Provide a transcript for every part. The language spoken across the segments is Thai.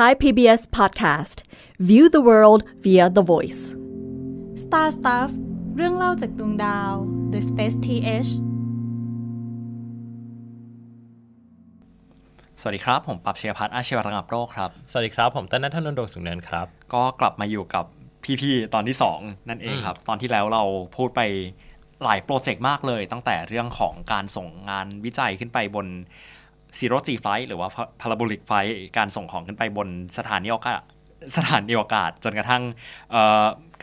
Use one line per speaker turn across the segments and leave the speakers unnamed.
Thai PBS Podcast View the world via the voice Star Stuff เรื่องเล่าจากดวงดาว The Space TH
สวัสดีครับ ผมปับเชียพัฒน์อาชีวรังับโรคครับ สวัสดีครับ ผมต้นนัทนนท์ดวงสุงเนินครับ ก็กลับมาอยู่กับพี่ๆตอนที่2นั่นเองครับ ตอนที่แล้วเราพูดไปหลายโปรเจกต์มากเลย ตั้งแต่เรื่องของการส่งงานวิจัยขึ้นไปบนซีโรจีไฟหรือว่าพาราโบลิกไฟการส่งของขึ้นไปบนสถานีอวกาศสถานีอวกาศจนกระทั่ง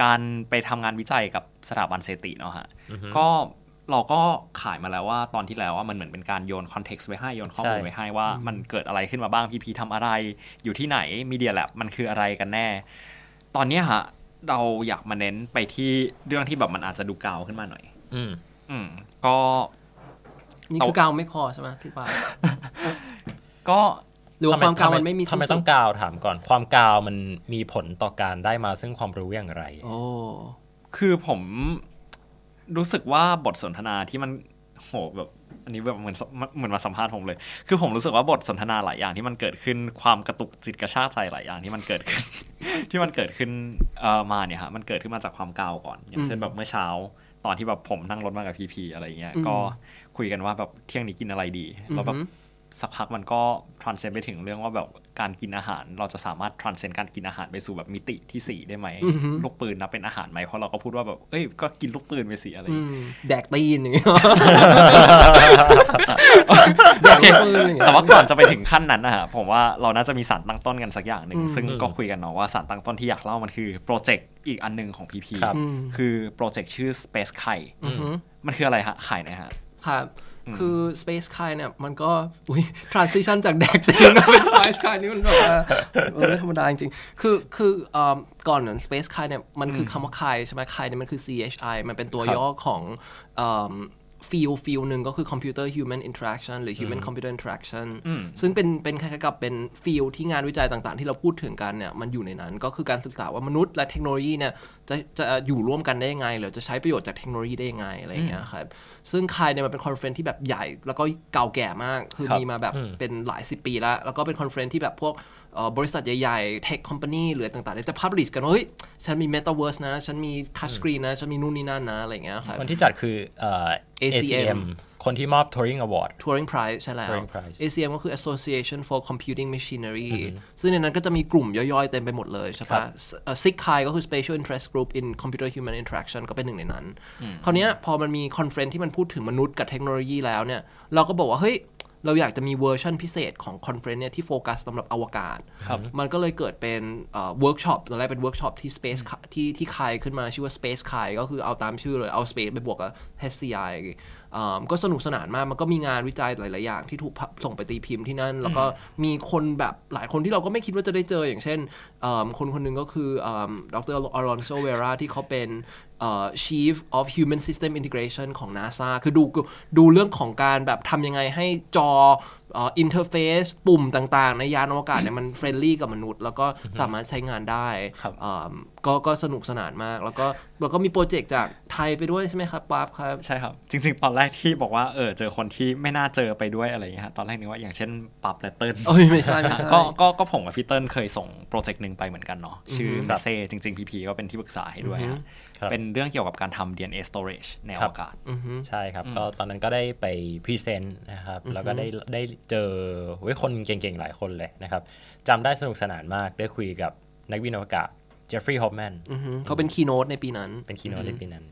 การไปทำงานวิจัยกับสถาบันเซติเนาะฮะ ก็เราก็ขายมาแล้วว่าตอนที่แล้วว่ามันเหมือนเป็นการโยนคอนเท็กซ์ไว้ให้โยนข้อมูลไว้ให้ว่ามันเกิดอะไรขึ้นมาบ้างพีพีทำอะไรอยู่ที่ไหนมีเดียแลบมันคืออะไรกันแน่ ตอนนี้ฮะเราอยากมาเน้นไปที่เรื่องที่แบบมันอาจจะดูเก่าขึ้นมาหน่อย
อืมอืม
ก็
นี่คือกาวไม่พอใช่ไหมที่ว่าก็หรือความกาวมันไม่มีทำไมต้อง
กาวถามก่อนความกาวมันมีผลต่อการได้มาซึ่งความรู้อย่างไรโอ้คือผม รู้สึกว่าบทสนทนาที่มัน โห แบบ อันนี้แบบเหมือนเหมือนมาสัมภาษณ์ผมเลย คือผมรู้สึกว่าบทสนทนาหลายอย่าง ที่มันเกิดขึ้นความกระตุกจิตกระชากใจหลายอย่างที่มันเกิดขึ้นที่มันเกิดขึ้นเอ่อมาเนี่ยฮะมันเกิดขึ้นมาจากความกาวก่อน อย่างเช่นแบบเมื่อเช้า ตอนที่แบบผมนั่งรถมากับพีพีอะไรเงี้ยก็คุยกันว่าแบบเที่ยงนี้กินอะไรดีแล้วแบบสักพักมันก็ transcend ไปถึงเรื่องว่าแบบการกินอาหารเราจะสามารถ transcend การกินอาหารไปสู่แบบมิติที่สี่ได้ไหมลูกปืนนะเป็นอาหารไหมเพราะเราก็พูดว่าแบบเอ้ย ก็กินลูกปืนไปสิอะไรแดกตีนอย่างเงี้ยแต่ว่าก่อนจะไปถึงขั้นนั้นนะฮะผมว่าเราน่าจะมีสารตั้งต้นกันสักอย่างหนึ่งซึ่งก็คุยกันเนาะว่าสารตั้งต้นที่อยากเล่ามันคือโปรเจกต์อีกอันหนึ่งของพีพีคือโปรเจกต์ชื่อ Space ไข่มันคืออะไรฮะไข่นะฮะ
ครับคือ Space Sky เนี่ยมันก็อุ้ย transition จากแดกต็มเป็น Space Sky นี่มันแบบว่าเออธรรมดาจริงๆคือ คือก่อนนั้น Space Sky เนี่ยมันคือคำว่า Kai ใช่ไหม Kai เนี่ยมันคือ CHI มันเป็นตัวย่อของฟิลฟิลหนึ่งก็คือคอม computer human i อ t e r a คชั่นหรือฮิวม u m a n computer i อ t e r a คชั่นซึ่งเป็นเป็นคล้ายๆกับเป็นฟิลที่งานวิจัยต่างๆ ที่เราพูดถึงกันเนี่ยมันอยู่ในนั้นก็คือการศึกษาว่ามนุษย์และเทคโนโลยีเนี่ยจะจะอยู่ร่วมกันได้ยังไง หรือจะใช้ประโยชน์จากเทคโนโลยีได้ยังไงอะไรเงี้ยครับซึ่งคายเนี่ยมันเป็นคอนเฟรนที่แบบใหญ่ แล้วก็เก่าแก่มากคือมีมาแบบเป็นหลายสิบปีแล้วแล้วก็เป็นคอนเฟรนที่แบบพวกบริษัทใหญ่ๆ เทคคอมพานีหรือต่างๆจะพับลิชกันว่าเฮ้ย ฉันมีเมตาเวิร์สนะ ฉันมีทัชสกรีนนะ ฉันมีนู่นนี่นั่นนะอะไรเงี้ยครับคนที่
จัดคือ ACM คนที่มอบ Turing
Award Turing Prize ใช่แล้ว ACM ก็คือ Association for Computing Machinery ซึ่งในนั้นก็จะมีกลุ่มย่อยๆ เต็มไปหมดเลยใช่ปะ SIGCHI ก็คือ s p e c i a l Interest Group in Computer Human Interaction ก็เป็นหนึ่งในนั้น คราวนี้พอมันมีคอนเฟรนที่มันพูดถึงมนุษย์กับเทคโนโลยีแล้วเนี่ยเราก็บอกว่าเฮ้ยเราอยากจะมีเวอร์ชันพิเศษของคอนเฟรนซ์เนี่ยที่โฟกัสสำหรับอวกาศ มันก็เลยเกิดเป็นเวิร์กช็อปตอนแรกเป็นเวิร์กช็อปที่ Space ที่ที่คายขึ้นมาชื่อว่า Space คายก็คือเอาตามชื่อเลย เอา Space ไปบวกกับ HCI ก็สนุกสนานมากมันก็มีงานวิจัยหลาย ๆ อย่างที่ถูกส่งไปตีพิมพ์ที่นั่น แล้วก็มีคนแบบหลายคนที่เราก็ไม่คิดว่าจะได้เจอ อย่างเช่นคนคนนึงก็คือดรอารอนโซ เวราที่เขาเป็น Chief of Human System Integration ของ NASA คือดูดูเรื่องของการแบบทำยังไงให้จออินเทอร์เฟซปุ่มต่างๆ ในยานอวกาศเนี่ยมันเฟรนลี่กับมนุษย์ แล้วก็สามารถใช้งานได้ก็ก็สนุกสนานมากแล้วก็แล้วก็มีโปรเจกต์จากไทยไปด้วยใช่ไหมครับป๊าบครับ ใช่ครับ
จริง ๆ ตอนแรกที่บอกว่าเออเจอคนที่ไม่น่าเจอไปด้วยอะไรอย่างเงี้ยตอนแรกนึกว่าอย่างเช่นปับและเติ้ลโอ้ยไม่ใช่ก็ก็ผมกับพี่เติ้ลเคยส่งโปรเจกต์หนึ่งไปเหมือนกันเนาะชื่อเซจริงๆพีพีก็เป็นที่ปรึกษาให้ด้วยฮะเป็นเรื่องเกี่ยวกับการทำ DNA storage ในอวกาศใช่ครับก็ตอนนั้นก็ได้ไปพรีเซนต์นะครับ แล้วก็ได้ได้เจอเว้ยคนเก่งๆหลายคนเลยนะครับจำได้สนุกสนานมากได้คุยกับนักวินยากา์เจฟฟรีย์ฮอปแมนเขาเป็นคีโนตในปีนั้นเป็นคีโนตในปีนั้น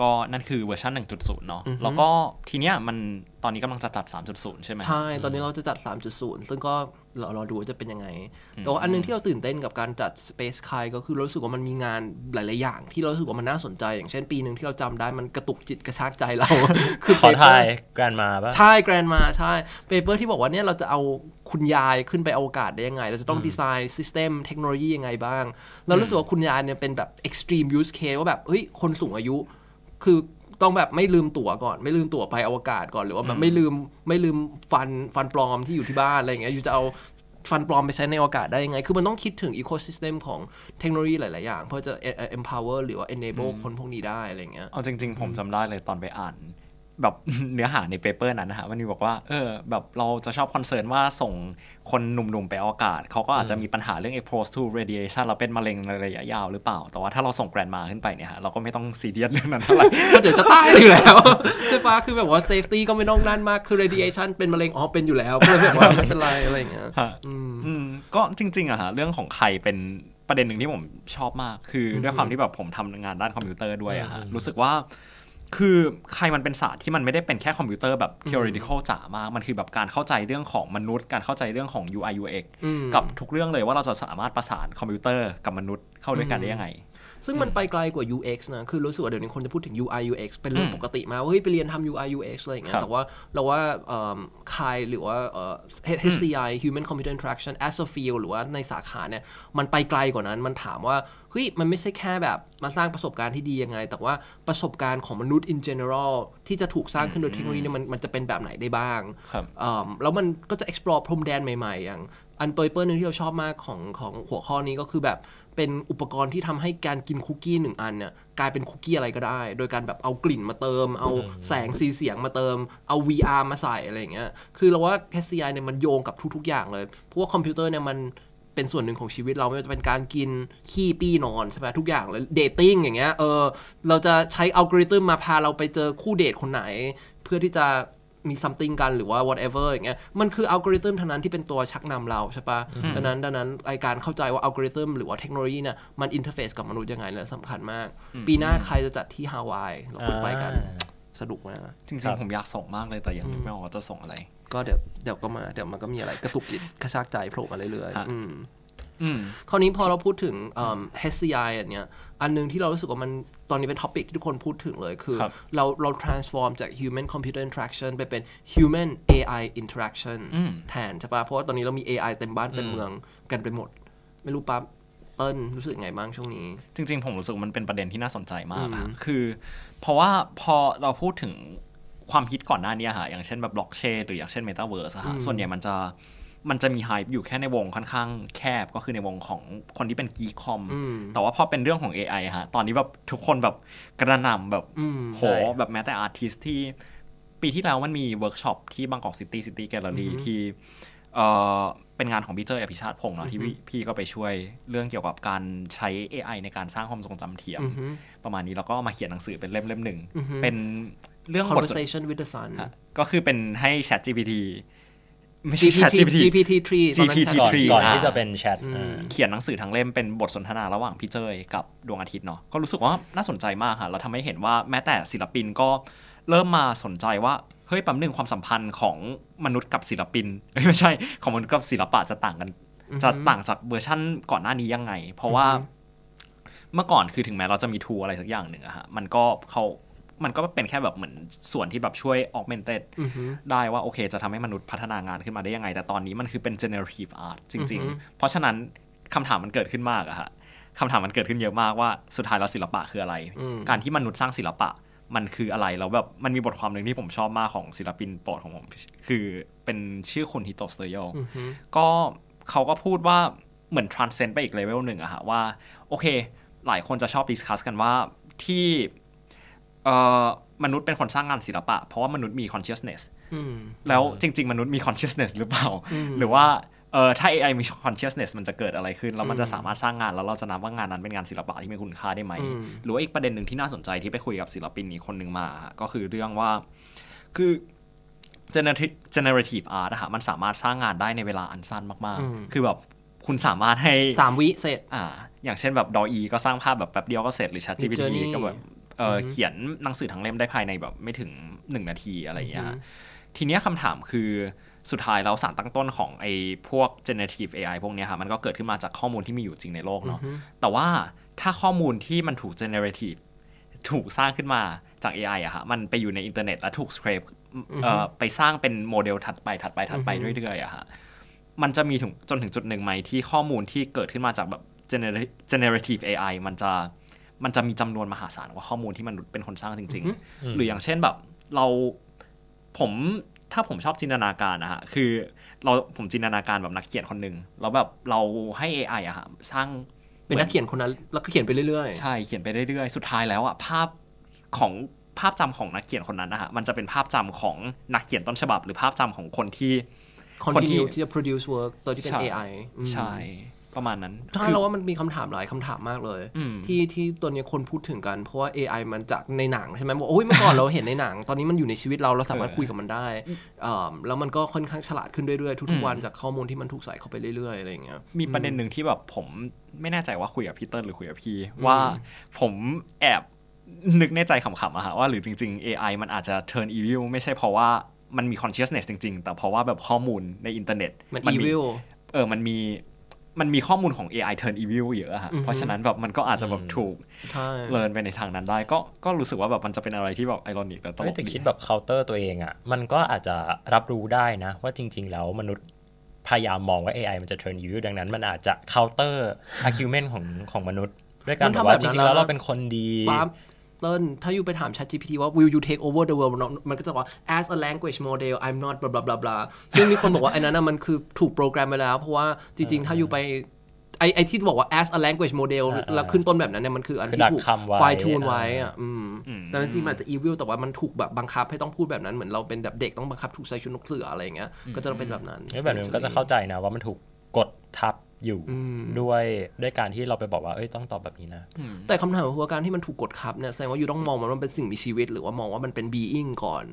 ก็นั่นคือเวอร์ชัน1.0 เนาะแล้วก็ทีเนี้ยมันตอนนี้กำลังจะจัด 3.0 ใช่ไหมใช่ ตอนนี
้เราจะจัด 3.0 ซึ่งก็เราเราดูว่าจะเป็นยังไง แต่ว่าอันนึงที่เราตื่นเต้นกับการจัด Space Sky ก็คือรู้สึกว่ามันมีงานหลาย ๆ อย่างที่เราสึกว่ามันน่าสนใจ อย่างเช่นปีหนึ่งที่เราจำได้มันกระตุกจิตกระชากใจเรา คือขอทายแก
รนมาป่ะ ใช
่แกรนมาใช่เปเปอร์ที่บอกว่าเนี่ยเราจะเอาคุณยายขึ้นไปอวกาศได้ยังไง เราจะต้องดีไซน์ซิสเต็มเทคโนโลยียังไงบ้าง เรารู้สึกว่าคุณยายเนี่ยเป็นแบบ extreme use case ว่าแบบเฮ้ยคนสูงอายุคือต้องแบบไม่ลืมตั๋วก่อน ไม่ลืมตั๋วไปอวกาศก่อนหรือว่าแบบไม่ลืมไม่ลืมฟันฟันปลอมที่อยู่ที่บ้านอะไรอย่างเงี้ยอยู่จะเอาฟันปลอมไปใช้ในอากาศได้ยังไง คือมันต้องคิดถึงอีโคซิสเต็มของเทคโนโลยีหลาย ๆ อย่าง เพื่อจะ empower หรือว่า enable คนพวกนี้ได้อะไรเงี้ยเอาจริง ๆ ผมจำได้เลยตอนไปอ่าน
แบบเนื้อหาในเปเปอร์นั้นนะฮะ มันมีบอกว่าเออ แบบเราจะชอบคอนเซิร์นว่าส่งคนหนุ่มๆ ไปอวกาศเขาก็อาจจะมีปัญหาเรื่อง exposed to radiation เราเป็นมะเร็งในระยะยาวหรือเปล่า แต่ว่าถ้าเราส่งแกรนมาขึ้นไปเนี่ยฮะ เราก็ไม่ต้องซีเรียสเรื่องนั้นเท่าไหร่ก็เดี๋ยวจะตายอยู่แล้ว
ใช่ปะคือแบบว่า safety ก็ไม่ต้องนั่นมากคือ radiation เป็นมะเร็งอ๋อเป็นอยู่แล้วก็เลยแบบว่าไม่เป็นไรอะไรอย่างเ
งี้ยอืมก็จริงๆอะฮะเรื่องของใครเป็นประเด็นหนึ่งที่ผมชอบมาก คือด้วยความที่แบบผมทำงานด้านคอมพิวเตอร์ด้วยอะฮะรู้สึกว่าคือใครมันเป็นศาสตร์ที่มันไม่ได้เป็นแค่คอมพิวเตอร์แบบ theoretical จ๋ามาก มันคือแบบการเข้าใจเรื่องของมนุษย์การเข้าใจเรื่องของ UI UX กับทุกเรื่องเลยว่าเราจะสามารถประสานคอมพิวเตอร์กับมนุษย์เข้าด้วยกันได้ยังไง
ซึ่งมันไปไกลกว่า UX นะ คือรู้สึกว่าเดี๋ยวนี้คนจะพูดถึง UI UX เป็นเรื่องปกติมาว่าเฮ้ย ไปเรียนทำ UI UX อะไรอย่างเงี้ยแต่ว่าเราว่า คายหรือว่า HCI Human Computer Interaction as a field หรือว่าในสาขาเนี่ย มันไปไกลกว่านั้น มันถามว่า เฮ้ย มันไม่ใช่แค่แบบมาสร้างประสบการณ์ที่ดียังไง แต่ว่าประสบการณ์ของมนุษย์ in general ที่จะถูกสร้างขึ้นโดยเทคโนโลยีเนี่ยมันมันจะเป็นแบบไหนได้บ้างแล้วมันก็จะ explore พรมแดนใหม่ๆ อย่าง อันเปิเปิดหนึ่งที่เราชอบมากของของหัวข้อนี้ก็คือแบบเป็นอุปกรณ์ที่ทำให้การกินคุกกี้หนึ่งอันเนี่ยกลายเป็นคุกกี้อะไรก็ได้ โดยการแบบเอากลิ่นมาเติม เอาแสงสีเสียงมาเติม เอา VR มาใส่อะไรอย่างเงี้ย คือเราว่า HCI เนี่ยมันโยงกับทุกๆ อย่างเลย เพราะว่าคอมพิวเตอร์เนี่ยมัน เป็นส่วนหนึ่งของชีวิตเราไม่ว่าจะเป็นการกินขี้ปี้นอนใช่ไหมทุกอย่างเลยเดทติ้งอย่างเงี้ย เออเราจะใช้อัลกอริทึมมาพาเราไปเจอคู่เดทคนไหน เพื่อที่จะมีซัมติงกันหรือว่า whatever อย่างเงี้ย มันคืออัลกอริทึมทั้งนั้นที่เป็นตัวชักนำเราใช่ปะดังนั้น ดังนั้นไอการเข้าใจว่าอัลกอริทึมหรือว่าเทคโนโลยีเนี่ยมันอินเทอร์เฟซกับมนุษย์ยังไงเนี่ยสำคัญมาก ปีหน้าใครจะจัดที่ฮาวายเราไปกัน สะดวกมากจริงๆผมอยากส่งมากเลยแต่ยังไม่ออกจะส่งอะไร ก็เดี๋ยวเดี๋ยวก็มาเดี๋ยวมันก็มีอะไรกระตุกกระชากใจโผล่มาเรื่อยๆคราวนี้พอเราพูดถึง HCI อันเนี้ยอันนึงที่เรารู้สึกว่ามันตอนนี้เป็นท็อปิกที่ทุกคนพูดถึงเลยคือครเราเรา transform จาก human computer interaction ไปเป็น human AI interaction แทนใช่ปะเพราะว่าตอนนี้เรามี AI เต็มบ้านเต็มเมืองกันไปหมดไม่รู้ปั๊บเติ้ลรู้สึกไงบ้างช่วงนี้ จริง ๆผมรู้สึกมันเป็นประเด็นที่น่าสนใ
จมากอะคือเพราะว่าพอเราพูดถึงความคิดก่อนหน้านี้ฮะอย่างเช่นแบบบล็อกเชนหรืออย่างเช่นเมตาเวิร์สฮะส่วนใหญ่มันจะมันจะมีไฮป์อยู่แค่ในวงค่อนข้างแคบก็คือในวงของคนที่เป็นกีคอมแต่ว่าพอเป็นเรื่องของ AI ฮะตอนนี้แบบทุกคนแบบกระหน่ำแบบโหแบบแม้แต่อาร์ติสที่ปีที่แล้วมันมีเวิร์กช็อปที่บางกอกซิตี้ซิตี้แกลเลอรี่ที่เออเป็นงานของพี่เจออภิชาติพงศ์เนาะที่พี่ก็ไปช่วยเรื่องเกี่ยวกับการใช้ AI ในการสร้างความทรงจำเทียม ประมาณนี้แล้วก็มาเขียนหนังสือเป็นเล่มเล่มหนึ่งเป็นเรื่อง conversation with the sun ก็คือเป็นให้ Chat GPT ม่ใช่ Chat GPT GPT 3 GPT 3ก่อนที่จะเป็นแชทเขียนหนังสือทั้งเล่มเป็นบทสนทนาระหว่างพี่เจยกับดวงอาทิตย์เนาะก็รู้สึกว่าน่าสนใจมากค่ะเราทำให้เห็นว่าแม้แต่ศิลปินก็เริ่มมาสนใจว่า เฮ้ยปั๊มหนึ่งความสัมพันธ์ของมนุษย์กับศิลปิน ไม่ใช่ ของมนุษย์กับศิลปะจะต่างกัน จะต่างจากเวอร์ชั่นก่อนหน้านี้ยังไง เพราะว่าเมื่อก่อนคือถึงแม้เราจะมีทูอะไรสักอย่างหนึ่งอะฮะมันก็เขามันก็เป็นแค่แบบเหมือนส่วนที่แบบช่วย augmented ได้ว่าโอเคจะทำให้มนุษย์พัฒนางานขึ้นมาได้ยังไง แต่ตอนนี้มันคือเป็น generative art จริง ๆ เพราะฉะนั้นคำถามมันเกิดขึ้นมากอะฮะคำถามมันเกิดขึ้นเยอะมากว่าสุดท้ายแล้วศิลปะคืออะไร การที่มนุษย์สร้างศิลปะมันคืออะไร แล้วแบบมันมีบทความหนึ่งที่ผมชอบมากของศิลปินโปรดของผมคือ เป็นชื่อคุณฮิโตสเตโยก็เขาก็พูดว่าเหมือน transcend ไปอีกเลเวลหนึ่งอะฮะว่าโอเคหลายคนจะชอบดิสคัสกันว่าที่มนุษย์เป็นคนสร้างงานศิลปะ เพราะว่า มนุษย์มี consciousness แล้วจริง ๆ มนุษย์มี consciousness หรือเปล่า หรือว่าเออถ้า AI มี consciousness มันจะเกิดอะไรขึ้นแล้วมันจะสามารถสร้างงาน แล้วเราจะนับว่างานนั้นเป็นงานศิลปะที่มีคุณค่าได้ไหม หรือว่าอีกประเด็นหนึ่งที่น่าสนใจที่ไปคุยกับศิลปินนี้คนหนึ่งมา ก็คือเรื่องว่าคือ generative art อะคะมันสามารถสร้างงานได้ในเวลาอันสั้นมากๆ คือแบบคุณสามารถให้สามวิเสร็จอ่าอย่างเช่นแบบดออีก็สร้างภาพแบบแป๊บเดียวก็เสร็จหรือดจีพ g p t ก็แบบเขียนหนังสือทั้งเล่มได้ภายในแบบไม่ถึงหนึ่งนาทีอะไรอย่างเงี้ย ทีเนี้ยคำถามคือสุดท้ายเราสารตั้งต้นของไอ้พวก generative AI พวกนี้ค่ะมันก็เกิดขึ้นมาจากข้อมูลที่มีอยู่จริงในโลกเนาะ แต่ว่าถ้าข้อมูลที่มันถูก generative ถูกสร้างขึ้นมาจาก AI อะค่ะมันไปอยู่ในอินเทอร์เน็ต แล้วถูก scrape ไปสร้างเป็นโมเดลถัดไปถัดไปถัดไปเรื่อยๆอะค่ะมันจะมีถึงจนถึงจุดหนึ่งไหมที่ข้อมูลที่เกิดขึ้นมาจากแบบ generative AI มันจะมันจะมีจำนวนมหาศาลกว่าข้อมูลที่มนุษย์เป็นคนสร้างจริง ๆ หรืออย่างเช่นแบบเราผมถ้าผมชอบจินตนาการนะฮะคือเราผมจินตนาการแบบนักเขียนคนหนึ่งแล้วแบบเราให้ AI อะฮะสร้างเป็นนักเขียนคนนั้นแล้วก็เขียนไปเรื่อยๆ ใช่ เขียนไปเรื่อยๆสุดท้ายแล้วอะภาพของภาพจำของนักเขียนคนนั้นนะฮะมันจะเป็นภาพจำของนักเขียนต้นฉบับ หรือภาพจำของคนที่คนที่ที่จ
ะ produce work ตัวที่เป็น AI ใช่ประมาณนั้นถ้าเราว่ามันมีคำถามหลายคำถามมากเลย ที่ที่ตัวนี้คนพูดถึงกันเพราะว่า AI มันจากในหนังใช่ไหมบอกโอ้ยเมื่อก่อนเราเห็นในหนัง ตอนนี้มันอยู่ในชีวิตเราเราสามารถคุยกับมันได้แล้วมันก็ค่อนข้างฉลาดขึ้นเรื่อยๆทุกๆวัน จากข้อมูลที่มันถูกใส่เข้าไปเรื่อยๆอะไรอย่างเงี้ยมีประเด็นหนึ่งที่แบบผมไม่แน่ใจว่าคุยกับ พี่เติ้ลหรือคุยกับพี่ว่า ผมแอบ
นึกในใจขำๆอะฮะว่า หรือจริง ๆ AI มันอาจจะ turn evil ไม่ใช่เพราะว่ามันมี consciousness จริงๆ แต่เพราะว่าแบบข้อมูลในอินเทอร์เน็ตมัน evil เออมันมีมันมีข้อมูลของ AI turn evil เยอะฮะเพราะฉะนั้นแบบมันก็อาจจะแบบถูกเลินไปในทางนั้นได้ ก็ก็รู้สึกว่าแบบมันจะเป็นอะไรที่แบบไอรอนิกแลวตลกแต่คิดแบบ c คา n t เตอร์ตัวเองอ่ะมันก็อาจจะรับรู้ได้นะ ว่าจริง ๆ แล้วมนุษย์พยายามมองว่า AI มันจะ turn evil ดังนั้นมันอาจจะ counter argument ของของมนุษย์ด้วยการบอกว่า จริง ๆแล้วเราเป็นคนดี
Western ถ้าอยู่ไปถาม ChatGPT ว่า will you take over the world มันก็จะบอก as a language model I'm not blah blah blah blah ซึ่งมีคนบอกว่าไอ้นั้นมันคือถูกโปรแกรมไปแล้ว เพราะว่าจริงๆ ถ้าอยู่ไปไอ้ไอที่บอกว่า as a language model แล้วขึ้นต้นแบบนั้นเนี่ยมันคืออันที่ถูกไฟทูนไว้อ่ะดังนั้นจริงมันจะ evil แต่ว่ามันถูกแบบบังคับให้ต้องพูดแบบนั้น เหมือนเราเป็นแบบเด็กต้องบังคับถูกใส่ชุดนกเสืออะไรอย่างเงี้ย ก็จะต้องเป็นแบบนั้นแบบนี้ก็จะเข้าใจ
นะว่ามันถูกกดทับอย
ู่ด้วยด้วยการที่เราไปบอกว่าเอ้ยต้องตอบแบบนี้นะแต่คำถามของการที่มันถูกกดครับเนี่ยแสดงว่าอยู่ต้องมองมันว่าเป็นสิ่งมีชีวิต หรือว่ามองว่ามันเป็นบีอิงก่อน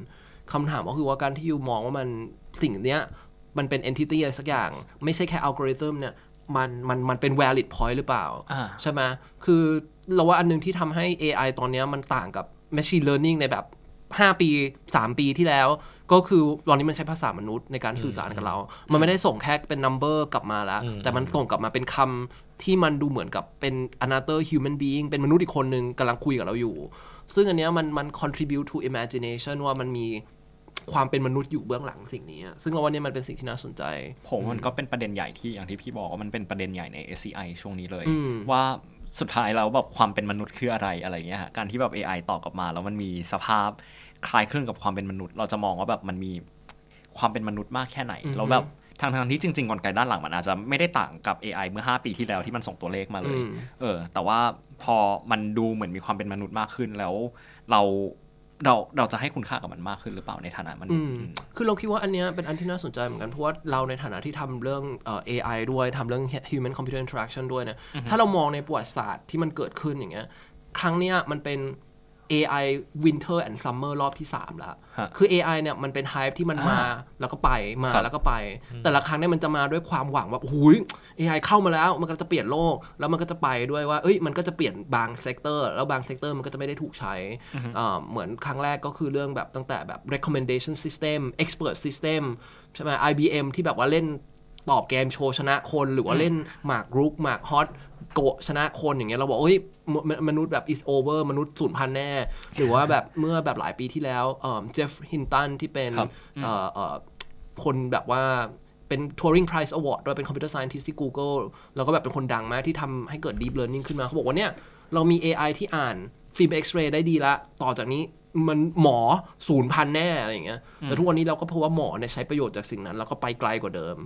คำถามก็คือว่าการที่อยู่มองว่ามันสิ่งเนี้ยมันเป็นเอนทิตี้อะไรสักอย่าง ไม่ใช่แค่อัลกอริทึมเนี่ยมันมันมันเป็น valid point หรือเปล่าใช่ไหมคือเราว่าอันนึงที่ทำให้ AI ตอนนี้มันต่างกับ machine learning ในแบบ 5 ปี3ปีที่แล้วก็คือตอนนี้มันใช้ภาษามนุษย์ในการสื่อสารกับเรา มันไม่ได้ส่งแค่เป็นนัมเบอร์กลับมาแล้ว แต่มันส่งกลับมาเป็นคำที่มันดูเหมือนกับเป็น another human being เป็นมนุษย์อีกคนหนึ่งกำลังคุยกับเราอยู่ ซึ่งอันเนี้ยมันมัน contribute to imagination ว่ามันมีความเป็นมนุษย์อยู่เบื้องหลังสิ่งนี้ ซึ่งเราว่านี่มันเป็นสิ่งที่น่าสนใจ ผมมันก็เป็นประเด็นใหญ่ที่อย่างที่พี่บอกว
่ามันเป็นประเด็นใหญ่ใน SCI ช่วงนี้เลย ว่าสุดท้ายแล้วแบบความเป็นมนุษย์คืออะไรอะไรเงี้ยการที่แบบ AI ตอบกลับมา แล้วมันมีสภาพคล้ายคลึงกับความเป็นมนุษย์ เราจะมองว่าแบบมันมีความเป็นมนุษย์มากแค่ไหน เราแบบทางทางที่จริงๆกลไกด้านหลังมันอาจจะไม่ได้ต่างกับ AI เมื่อ 5 ปีที่แล้วที่มันส่งตัวเลขมาเลย เออ แต่ว่าพอมันดูเหมือนมีความเป็นมนุษย์มากขึ้นแล้ว เราเราเราจะให้คุณค่ากับมันมากขึ้นหรือเปล่าในฐานะมัน
คือเราคิดว่าอันเนี้ยเป็นอันที่น่าสนใจเหมือนกัน เพราะว่าเราในฐานะที่ทำเรื่องเอไอ AI ด้วยทำเรื่อง human computer interaction ด้วยเนี่ย ถ้าเรามองในประวัติศาสตร์ที่มันเกิดขึ้นอย่างเงี้ย ครั้งเนี้ยมันเป็น AI Winter and Summer รอบที่ 3 แล้ว คือ AI เนี่ยมันเป็นไฮฟ์ที่มันมาแล้วก็ไปมาแล้วก็ไป แต่ละครั้งเนี่ยมันจะมาด้วยความหวังว่าหุย AI เข้ามาแล้วมันก็จะเปลี่ยนโลกแล้วมันก็จะไปด้วยว่าเอ้ยมันก็จะเปลี่ยนบางเซกเตอร์ แล้วบางเซกเตอร์มันก็จะไม่ได้ถูกใช้เหมือนครั้งแรกก็คือเรื่องแบบตั้งแต่แบบ recommendation system expert system ใช่ไหม IBM ที่แบบว่าเล่นตอบเกมโชว์ชนะคนหรือว่าเล่นหมากรุกหมากฮอตโกะชนะคนอย่างเงี้ยเราบอกเอ้ยมนุษย์แบบ is over มนุษย์สูญพันธุ์แน่ หรือว่าแบบเมื่อแบบหลายปีที่แล้วเจฟฟ์ฮินตันที่เป็นคนแบบว่าเป็น Turing Prize Award ด้วยเป็นอมพิวเตอร์ไซน์ท s t ที่ Google แล้วก็แบบเป็นคนดังมากที่ทำให้เกิด Deep Learning ขึ้นมา เขาบอกว่าเนี่ย เรามี AI ที่อ่านฟิล์มเอ็กซเรย์ได้ดีละ ต่อจากนี้มันหมอศูนย์พันแน่อะไรอย่างเงี้ยแต่ทุกวันนี้เราก็พบว่าหมอเนี่ยใช้ประโยชน์จากสิ่งนั้นแล้วก็ไปไกลกว่าเดิม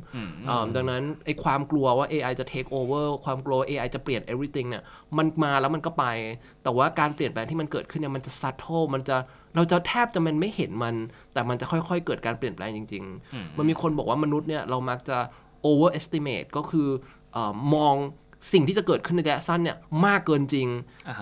ดังนั้นไอ้ความกลัวว่า AI จะ take over ความกลัว AI จะเปลี่ยน everything เนี่ยมันมาแล้วมันก็ไป แต่ว่าการเปลี่ยนแปลงที่มันเกิดขึ้นเนี่ยมันจะ subtle มันจะเราจะแทบจะมันไม่เห็นมัน แต่มันจะค่อยๆเกิดการเปลี่ยนแปลงจริงๆมันมีคนบอกว่ามนุษย์เนี่ยเรามักจะ overestimate ก็คืออมองสิ่งที่จะเกิดขึ้นในระยะสั้นเนี่ยมากเกินจริง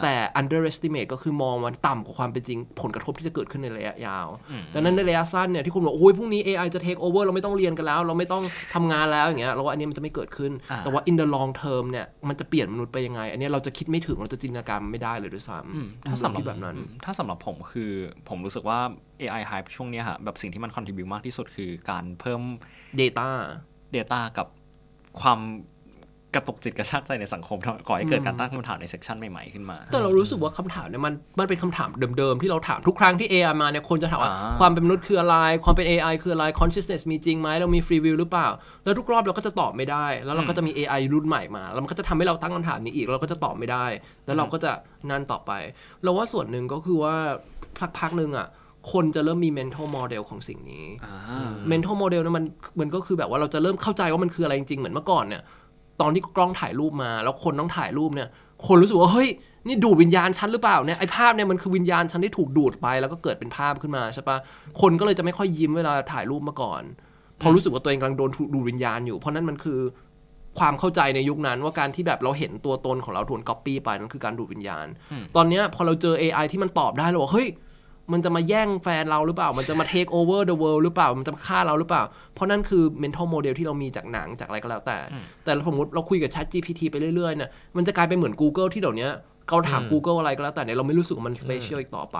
แต่ underestimate ก็คือมองมันต่ำกว่าความเป็นจริงผลกระทบที่จะเกิดขึ้นในระยะยาว ดังนั้นในระยะสั้นเนี่ยที่คุณบอกโอ้ยพรุ่งนี้ AI จะ take over เราไม่ต้องเรียนกันแล้ว เราไม่ต้องทำงานแล้วอย่างเงี้ยเราว่าอันนี้มันจะไม่เกิดขึ้น แต่ว่า in the long term เนี่ยมันจะเปลี่ยนมนุษย์ไปยังไง อันนี้เราจะคิดไม่ถึงเราจะจินตนาการไม่ได้เลยด้วยซ้
ำถ้าสำหรับแ
บบนั้นถ้าสำหรับผมคือผมรู้สึกว่า AI hype ช่วงนี้ฮะแบบสิ่งที่มัน contribute มากท
ี่สุดคือการเพิ่ม Data Data กับความกระตุกจิตกระชากใจในสังคมก่อให้เกิดการตั้งคำถามในเซกชันใหม่ ๆ ขึ้นมา แต่เร
ารู้สึกว่าคำถามเนี่ยมันมันเป็นคำถามเดิม ๆ ที่เราถาม ทุกครั้งที่ AI มาเนี่ยคนจะถามว่าความเป็นมนุษย์คืออะไรความเป็น AI คืออะไร consciousness มีจริงไหมเรามี free will หรือเปล่า แล้วทุกรอบเราก็จะตอบไม่ได้ แล้วเราก็จะมี AI รุ่นใหม่มา แล้วมันก็จะทำให้เราตั้งคำถามนี้อีกเราก็จะตอบไม่ได้ แล้วเราก็จะนั่นต่อไป เราว่าส่วนหนึ่งก็คือว่าพักพักหนึ่งอ่ะคนจะเริ่มมี mental model ของสิ่งนี้ mental model นะมันมันก็คือแบบว่าเราจะเริ่มเข้าใจว่ามันคืออะไรจริงๆเหมือนเมื่อก่อนเนี่ยตอนที่กล้องถ่ายรูปมาแล้วคนต้องถ่ายรูปเนี่ย คนรู้สึกว่าเฮ้ยนี่ดูดวิญญาณฉันหรือเปล่าเนี่ยไอภาพเนี่ยมันคือวิญญาณฉันที่ถูกดูดไป แล้วก็เกิดเป็นภาพขึ้นมาใช่ปะคนก็เลยจะไม่ค่อยยิ้มเวลาถ่ายรูปมาก่อนเพราะรู้สึกว่าตัวเองกำลังโดนดูดวิญญาณอยู่เพราะนั่นมันคือความเข้าใจในยุคนั้นว่าการที่แบบเราเห็นตัวตนของเราถูกก๊อปปี้ไปนั่นคือการดูดวิญญาณ ตอนเนี้ยพอเราเจอ AI ที่มันตอบได้เราบอกเฮ้ยมันจะมาแย่งแฟนเราหรือเปล่า มันจะมา take over the world หรือเปล่า มันจะฆ่าเราหรือเปล่า เพราะนั่นคือ mental model ที่เรามีจากหนังจากอะไรก็แล้วแต่ แต่สมมติ เราคุยกับ Chat GPT ไปเรื่อยๆเนี่ย มันจะกลายเป็นเหมือน Google ที่เดี๋ยวนี้เขาถาม Google อะไรก็แล้วแต่เนี่ยเราไม่รู้สึกมัน special อีกต่อไป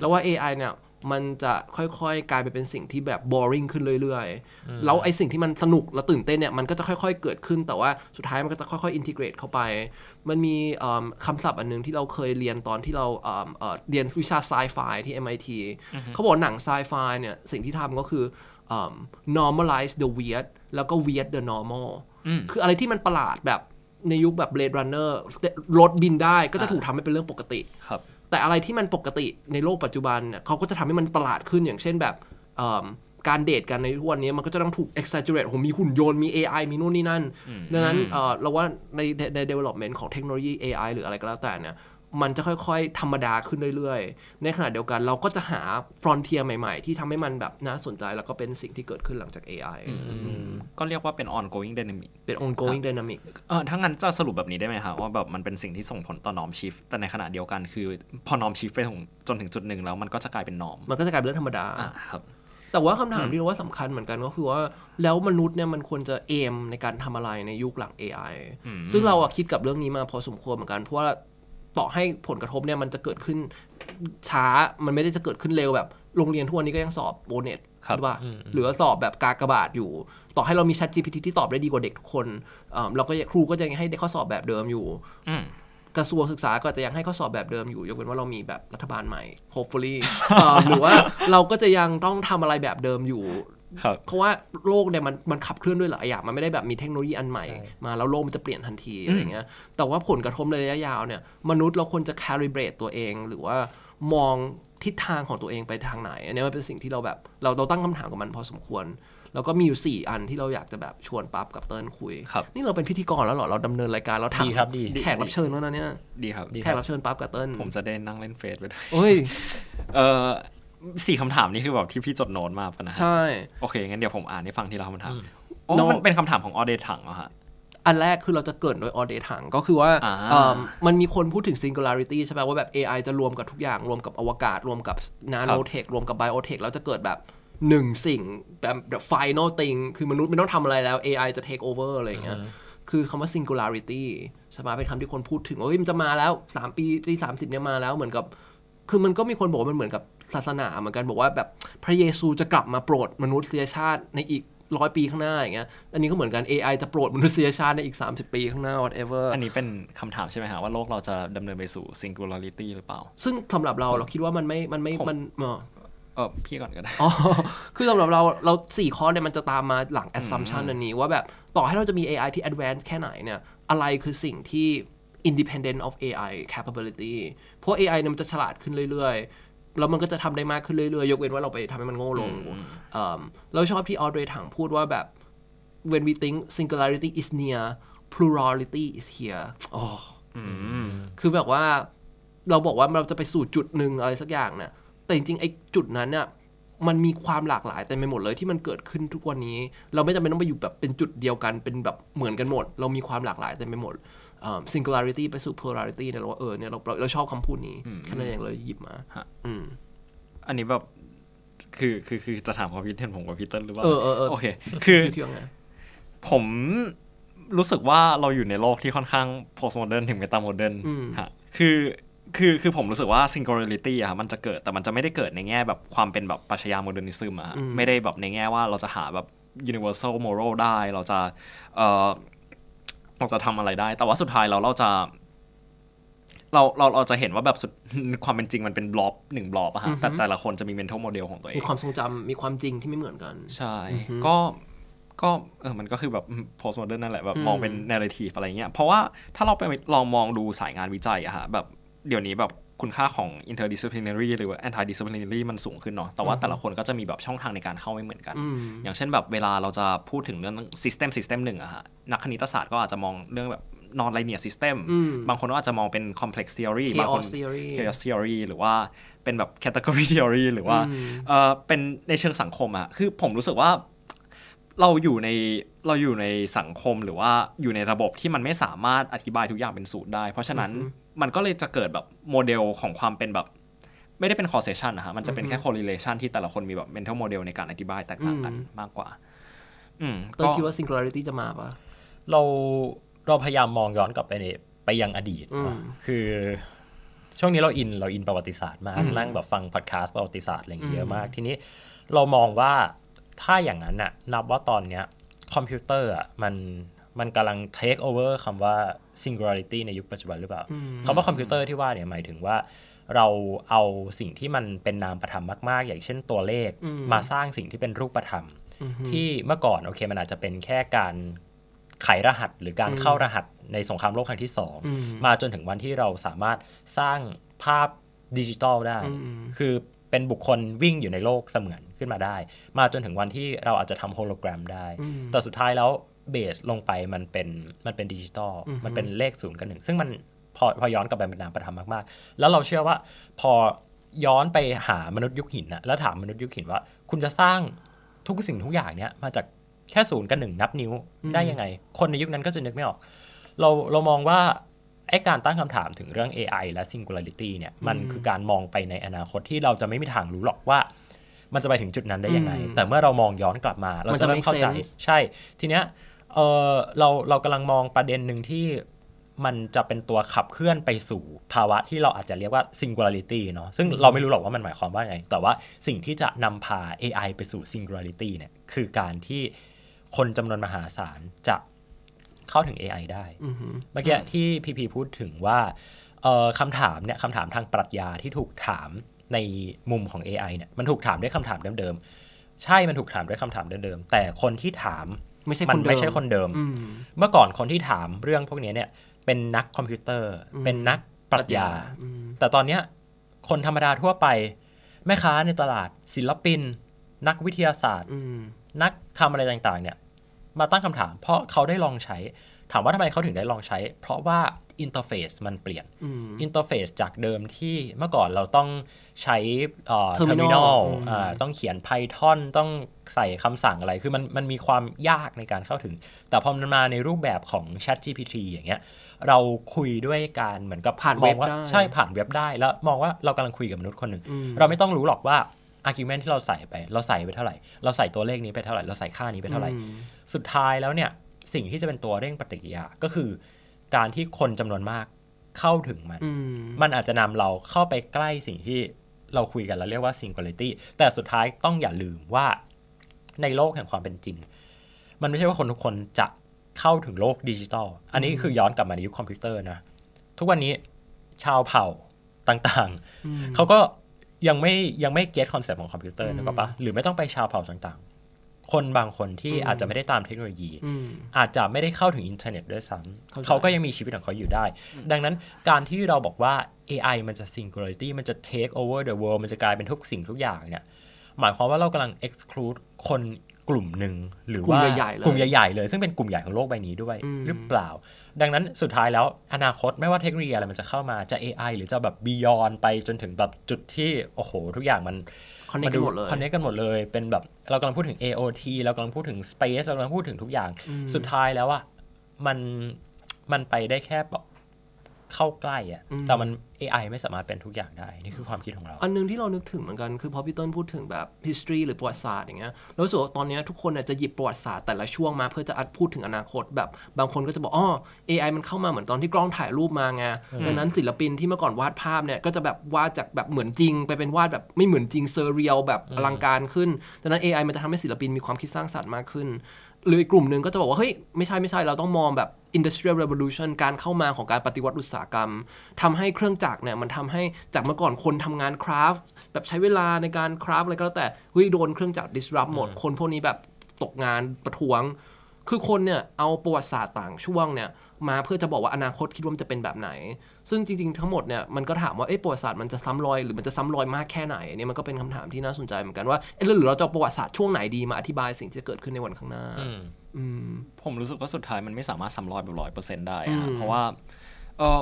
แล้วว่า AI เนี่ยมันจะค่อยๆ กลายไปเป็นสิ่งที่แบบ boring ขึ้นเรื่อยๆ แล้วไอ้สิ่งที่มันสนุกและตื่นเต้นเนี่ย มันก็จะค่อยๆเกิดขึ้นแต่ว่าสุดท้ายมันก็จะค่อยๆ integrate เข้าไป มันมีคำศัพท์อันนึงที่เราเคยเรียนตอนที่เราเรียนวิชา sci-fi ที่ MIT เขาบอกหนัง sci-fi เนี่ยสิ่งที่ทำก็คือ normalize the weird แล้วก็ weird the normal คืออะไรที่มันประหลาดแบบในยุคแบบ Blade Runner รถบินได้ก็จะถูกทำให้เป็นเรื่องปกติครับแต่อะไรที่มันปกติในโลกปัจจุบันเนี่ยเขาก็จะทำให้มันประหลาดขึ้น อย่างเช่นแบบการเดทกันในทุกวันนี้มันก็จะต้องถูก exaggerate ผมมีหุ่นยนต์มี AI มีนู่นนี่นั่นดังนั้นเราว่าในใน development ของเทคโนโลยี AI หรืออะไรก็แล้วแต่เนี่ยมันจะค่อยๆ ธรรมดาขึ้นเรื่อยๆ ในขณะเดียวกันเราก็จะหาฟรอนเทียใหม่ๆ ที่ทำให้มันแบบน่าสนใจแล้วก็เป็นสิ่งที่เกิดขึ้นหลังจาก AI ก็เรียกว่าเป็น ongoing dynamic เป็น ongoing dynamic
เออถ้างั้นจะสรุปแบบนี้ได้ไหมคะว่าแบบมันเป็นสิ่งที่ส่งผลต่อ norm shift แต่ในขณะเดียวกันคือ พอ norm shift ไปถึงจนถึงจุดหนึ่งแล้วมันก็จะกลายเป็น norm
มันก็จะกลายเป็นเรื่องธรรมดาครับแต่ว่าคำถามที่ว่าสำคัญเหมือนกันก็คือว่าแล้วมนุษย์เนี่ยมันควรจะเอมในการทำอะไรในยุคหลัง AI ซึ่งเราคิดกับเรื่องนี้มาพอสมควรเหมือนกันเพราะว่าต่อให้ผลกระทบเนี่ยมันจะเกิดขึ้นช้ามันไม่ได้จะเกิดขึ้นเร็วแบบโรงเรียนทั่วนี้ก็ยังสอบโบเน็ตหรือว่า หรือสอบแบบกากระบาดอยู่ ต่อให้เรามีชัด GPT ที่ตอบได้ดีกว่าเด็กทุกคนเราก็ครูก็จะยังให้เด็กข้อสอบแบบเดิมอยู่กระทรวงศึกษาก็จะยังให้ข้อสอบแบบเดิมอยู่ยกเว้นว่าเรามีแบบรัฐบาลใหม่ hopefully หรือว่าเราก็จะยังต้องทำอะไรแบบเดิมอยู่เพราะว่าโลกเนี่ยมันมันขับเคลื่อนด้วยหลายอย่างมันไม่ได้แบบมีเทคโนโลยีอันใหม่มา แล้วโลกมันจะเปลี่ยนทันที อะไรเงี้ยแต่ว่าผลกระทบในระยะยาวเนี่ย มนุษย์เราควรจะแคลิเบรตตัวเองหรือว่ามองทิศทางของตัวเองไปทางไหน อันนี้มันเป็นสิ่งที่เราแบบเราเราตั้งคำถามกับมันพอสมควร แล้วก็มีอยู่ 4 อันที่เราอยากจะแบบชวนปั๊บกับเติ้ลคุยนี่เราเป็นพิธีกรแล้วหรอเราดำเนินรายการเราถามแขกรับเชิญแล้วนะเนี่ยดีครับแขกรับเชิญปั๊บกับเติ้ลผมจะได้นั่งเล่นเฟซไปด้วยโอ้ย
เออสี่คำถามนี้คือแบบที่พี่จดโน้ตมาปะนะใช่โอเคงั้นเดี๋ยวผมอ่านให้ฟังทีละคำถามโอ้มันเป็นคำถามของออเดถังเหรอฮะ
อันแรกคือเราจะเกิดโดยออเดถังก็คือว่ามันมีคนพูดถึง singularity ใช่ไหมว่าแบบ AI จะรวมกับทุกอย่างรวมกับอวกาศรวมกับนาโนเทครวมกับไบโอเทคแล้วจะเกิดแบบหนึ่งสิ่งแบบ the final thing คือมนุษย์ไม่ต้องทำอะไรแล้ว AI จะ take over อะไรอย่างเงี้ยคือคำว่า singularity ใช่ไหมเป็นคำที่คนพูดถึงโอ้ยมันจะมาแล้วสามปีปีสสามิบเนี่ยมาแล้วเหมือนกับคือมันก็มีคนบอกว่ามันเหมือนกับศาสนา เหมือนกันบอกว่าแบบพระเยซูจะกลับมาโปรดมนุษยชาติในอีกร้อยปีข้างหน้าอย่างเงี้ยอันนี้ก็เหมือนกัน AI จะโปรดมนุษยชาติ ในอีก 30 ปีข้างหน้า whatever อันนี้เป็นคำถามใช่ไหมฮะว่าโลกเราจะดำเนินไปสู่ singularity หรือเปล่า ซึ่งสำหรับเราเราคิดว่ามันไม่มันไม่มันเออพี่ก่อนก็ได้อ๋อคือสำหรับเราเราสี่ข้อเนี่ยมันจะตามมาหลัง assumption อันนี้ว่าแบบต่อให้เราจะมี AI ที่ advanced แค่ไหนเนี่ยอะไรคือสิ่งที่ independent of AI capability ราะ AI เนี่ยมันจะฉลาดขึ้นเรื่อยๆ แล้วมันก็จะทำได้มากขึ้นเรื่อยๆ ยกเว้นว่าเราไปทำให้มันโง่ลงเราชอบที่ออเดรถังพูดว่าแบบ when we think singularity is near plurality is here อ๋อคือแบบว่าเราบอกว่าเราจะไปสู่จุดหนึ่งอะไรสักอย่างเนี่ยแต่จริงๆไอ้จุดนั้นเนี่ยมันมีความหลากหลายเต็ไมไปหมดเลยที่มันเกิดขึ้นทุกวันนี้ เราไม่จำเป็นต้องไปอยู่แบบเป็นจุดเดียวกัน เป็นแบบเหมือนกันหมด เรามีความหลากหลายเต็ไมไปหมดิงค g ลาริตี้ไปสู่พลาริตี้เนี่ยเราเออเนี่ยเราเราชอบคำพูดนี้ขนานอย่างเราหยิบมา
อันนี้แบบคือคือคือจะถามความคิดเห็นผมกับพี่เติ้ลหรือว่าเออเออโอเค คือผมรู้สึกว่าเราอยู่ในโลกที่ค่อนข้าง postmodern ถึง m e โมเดิร์นฮะคือคือคือผมรู้สึกว่า singularity อะมันจะเกิดแต่มันจะไม่ได้เกิดในแง่แบบความเป็นแบบปัชญาโมเดิร์นิซึมอะไม่ได้แบบในแง่ ว่าเราจะหาแบบ universal moral ได้เราจะ เอ่อเราจะทำอะไรได้ แต่ว่าสุดท้ายเราเราจะเราเราเราจะเห็นว่าแบบสุดความเป็นจริงมันเป็นบล็อบหนึ่งบล็อบอะฮะแต่แต่ละคนจะมี mental model ของตัวเอง มีความทรง
จำมีความจริงที่ไม่เหมือนกัน ใช
่ ก็ก็เออมันก็คือแบบ postmodern นั่นแหละแบบมองเป็น narrative อะไรเงี้ยเพราะว่าถ้าเราไปลองมองดูสายงานวิจัยอะฮะแบบเดี๋ยวนี้แบบคุณค่าของ interdisciplinary หรือ antidisciplinary มันสูงขึ้นเนาะ แต่ว่าแต่ละคนก็จะมีแบบช่องทางในการเข้าไม่เหมือนกัน อย่างเช่นแบบเวลาเราจะพูดถึงเรื่อง system system หนึ่งอะฮะ นักคณิตศาสตร์ก็อาจจะมองเรื่องแบบ non-linear system บางคนก็อาจจะมองเป็น complex theory บางคน chaos theory หรือว่าเป็นแบบ category theory หรือว่า เออเป็นในเชิงสังคมอะคือผมรู้สึกว่าเราอยู่ในเราอยู่ในสังคมหรือว่าอยู่ในระบบที่มันไม่สามารถอธิบายทุกอย่างเป็นสูตรได้ เพราะฉะนั้นมันก็เลยจะเกิดแบบโมเดลของความเป็นแบบ ไม่ได้เป็น causation นะฮะมันจะเป็นแค่ correlation ที่แต่ละคนมีแบบ mental model ในการอธิบายแตกต่างกันมากกว่า อืมต้ยคิดว่า
singularity จะมาปะเราเรา
พยายามมองย้อนกลับไปเนไปยังอดีตคือช่วงนี้เราอินเราอินประวัติศาสตร์มากนั่งแบบฟังพอดแคสต์ประวัติศาสตร์อะไรอย่างเงี้ยมาก ทีนี้เรามองว่าถ้าอย่างนั้นน่ะนับว่าตอนเนี้ยคอมพิวเตอร์อ่ะมันมันกำลัง take over คำว่า singularity ในยุคปัจจุบันหรือเปล่าคำว่าคอมพิวเตอร์ที่ว่าเนี่ยหมายถึงว่าเราเอาสิ่งที่มันเป็นนามประธรรมมากๆ อย่างเช่นตัวเลขมาสร้างสิ่งที่เป็นรูปประธรรม ที่เมื่อก่อนโอเค มันอาจจะเป็นแค่การไขรหัสหรือการเข้ารหัสในสงครามโลกครั้งที่สองมาจนถึงวันที่เราสามารถสร้างภาพดิจิตอลได้คือเป็นบุคคลวิ่งอยู่ในโลกเสมือนขึ้นมาได้ มาจนถึงวันที่เราอาจจะทำโฮโลแกรมได้ แต่สุดท้ายแล้วเบสลงไปมันเป็นมันเป็นดิจิตอล มันเป็นเลขศูนย์กับหนึ่ง ซึ่งมันพอพอย้อนกลับไปเป็นนามประธรรมมากๆ แล้วเราเชื่อว่าพอย้อนไปหามนุษย์ยุคหินนะแล้วถามมนุษย์ยุคหินว่าคุณจะสร้างทุกสิ่งทุกอย่างเนี้ยมาจากแค่ศูนย์กับหนึ่งนับนิ้วได้ยังไง คนในยุคนั้นก็จะนึกไม่ออก เราเรามองว่าไอ้การตั้งคำถามถึงเรื่อง AI และ singularity เนี่ย มันคือการมองไปในอนาคตที่เราจะไม่มีทางรู้หรอกว่า มันจะไปถึงจุดนั้นได้ยังไง แต่เมื่อเรามองย้อนกลับมาเราจะเริ่มเข้าใจใช่ ทีเนี้ยเออเราเรากำลังมองประเด็นหนึ่งที่มันจะเป็นตัวขับเคลื่อนไปสู่ภาวะที่เราอาจจะเรียกว่า singularity เนาะซึ่งเราไม่รู้หรอกว่ามันหมายความว่าไง แต่ว่าสิ่งที่จะนำพา AI ไปสู่ singularity เนี่ย คือการที่คนจำนวนมหาศาลจะเข้าถึง AI ได้เมื่อกี้ที่พีพีพูดถึงว่าคำถามเนี่ยคำถามทางปรัชญาที่ถูกถามในมุมของ AI เนี่ยมันถูกถามด้วยคำถามเดิมๆใช่มันถูกถามด้วยคำถามเดิมๆแต่คนที่ถามไม่ใช่ดันไม่ใช่คนเดิมเมื่อก่อนคนที่ถามเรื่องพวกนี้เนี่ยเป็นนักคอมพิวเตอร์ เป็นนักปรัชญาแต่ตอนเนี้ยคนธรรมดาทั่วไป แม่ค้าในตลาดศิลปิน นักวิทยาศาสตร์นักทำอะไรต่างๆเนี่ยมาตั้งคำถามเพราะเขาได้ลองใช้ถามว่าทำไมเขาถึงได้ลองใช้ เพราะว่าอินเทอร์เฟซมันเปลี่ยนอินเทอร์เฟซจากเดิมที่เมื่อก่อนเราต้องใช้เทอร์มินอลต้องเขียน Python ต้องใส่คำสั่งอะไร คือมันมันมีความยากในการเข้าถึง แต่พอมันมาในรูปแบบของ Chat GPT อย่างเงี้ยเราคุยด้วยการเหมือนกับผ่านเว็บใช่ผ่านเว็บได้ แล้วมองว่าเรากำลังคุยกับมนุษย์คนหนึ่งเราไม่ต้องรู้หรอกว่าอาร์กิวเมน์ที่เราใส่ไป เราใส่ไปเท่าไหร่เราใส่ตัวเลขนี้ไปเท่าไหร่เราใส่ค่านี้ไปเท่าไหร่ สุดท้ายแล้วเนี่ยสิ่งที่จะเป็นตัวเร่งปฏิกิริยา ก็คือการที่คนจำนวนมากเข้าถึงมัน มันอาจจะนำเราเข้าไปใกล้สิ่งที่เราคุยกันเราเรียกว่าซิงค u ล a r ตี้แต่สุดท้ายต้องอย่าลืมว่า ในโลกแห่งความเป็นจริง มันไม่ใช่ว่าคนทุกคนจะเข้าถึงโลกดิจิตอลอันนี้คือย้อนกลับมาในยุคคอมพิวเตอร์นะ ทุกวันนี้ชาวเผ่าต่างๆเขาก็ยังไม่ยังไม่เก็ตคอนเซ็ปต์ของคอมพิวเตอร์นะครับปะหรือไม่ต้องไปชาวเผ่าต่างๆ คนบางคนที่อาจจะไม่ได้ตามเทคโนโลยีอาจจะไม่ได้เข้าถึงอินเทอร์เน็ตด้วยซ้ำเขาก็ยังมีชีวิตของเขาอยู่ได้ ดังนั้นการที่เราบอกว่า AI มันจะิงคโ u l a ิตี้มันจะ take over the world มันจะกลายเป็นทุกสิ่งทุกอย่างเนี่ย หมายความว่าเรากำลัง exclude คนกลุ่มหนึ่ง หรือว่า กลุ่มใหญ่ๆเลย ซึ่งเป็นกลุ่มใหญ่ของโลกใบนี้ด้วย หรือเปล่าดังนั้นสุดท้ายแล้วอนาคตไม่ว่าเทคโนโลยีอะไรมันจะเข้ามา จะ AI หรือจะแบบบียอนไปจนถึงแบบจุดที่ โอ้โห ทุกอย่างมันคอนเนคกันหมดเลยคอนเนคกันหมดเลยเป็นแบบเรากำลังพูดถึง AOT เรากำลังพูดถึง Space เรากำลังพูดถึงทุกอย่างสุดท้ายแล้วอะมัน
มันไปได้แค่เข้าใกล้อะแต่มัน AI ไม่สามารถเป็นทุกอย่างได้ นี่คือความคิดของเรา อันนึงที่เรานึกถึงเหมือนกันคือพอพี่ต้นพูดถึงแบบ history หรือประวัติศาสตร์อย่างเงี้ยเราสึกว่าตอนนี้ทุกคนจะหยิบประวัติศาสตร์แต่ละช่วงมาเพื่อจะอัดพูดถึงอนาคตแบบบางคนก็จะบอกอ๋อ AI มันเข้ามาเหมือนตอนที่กล้องถ่ายรูปมาไงดังนั้นศิลปินที่เมื่อก่อนวาดภาพเนี่ยก็จะแบบวาดจากแบบเหมือนจริงไปเป็นวาดแบบไม่เหมือนจริงเซอร์เรียลแบบอลังการขึ้นดังนั้น AI มันจะทำให้ศิลปินมีความคิดสร้างสรรค์มากขึ้นหรืออีกกลุ่มหนึ่งก็จะบอกว่า เฮ้ย ไม่ใช่ ไม่ใช่เราต้องมองแบบ industrial revolution การเข้ามาของการปฏิวัติอุตสาหกรรม ทำให้เครื่องจักรเนี่ย มันทำให้จากเมื่อก่อนคนทำงานคราฟแบบใช้เวลาในการคราฟอะไรก็แล้วแต่เฮ้ยโดนเครื่องจักร disrupt หมด คนพวกนี้แบบตกงานประท้วง คือคนเนี่ย เอาประวัติศาสตร์ต่างช่วงเนี่ยมาเพื่อจะบอกว่า อนาคตคิดว่ามันจะเป็นแบบไหน ซึ่งจริงๆ ทั้งหมดเนี่ยมันก็ถามว่าเอ้ประวัติศาสตร์มันจะซ้ำรอยหรือมันจะซ้ำรอยมากแค่ไหนอันนี้มันก็เป็นคำถามที่น่าสนใจเหมือนกันว่าเออหรือเราจะประวัติศาสตร์ช่วงไหนดีมาอธิบายสิ่งที่จะเกิดขึ้นในวันข้างหน้าผมรู้สึกว่าสุดท้ายมันไม่สามารถซ้ำรอยแบบร้อยเปอร์เซ็นต์ได้
ับเพราะว่า
เออ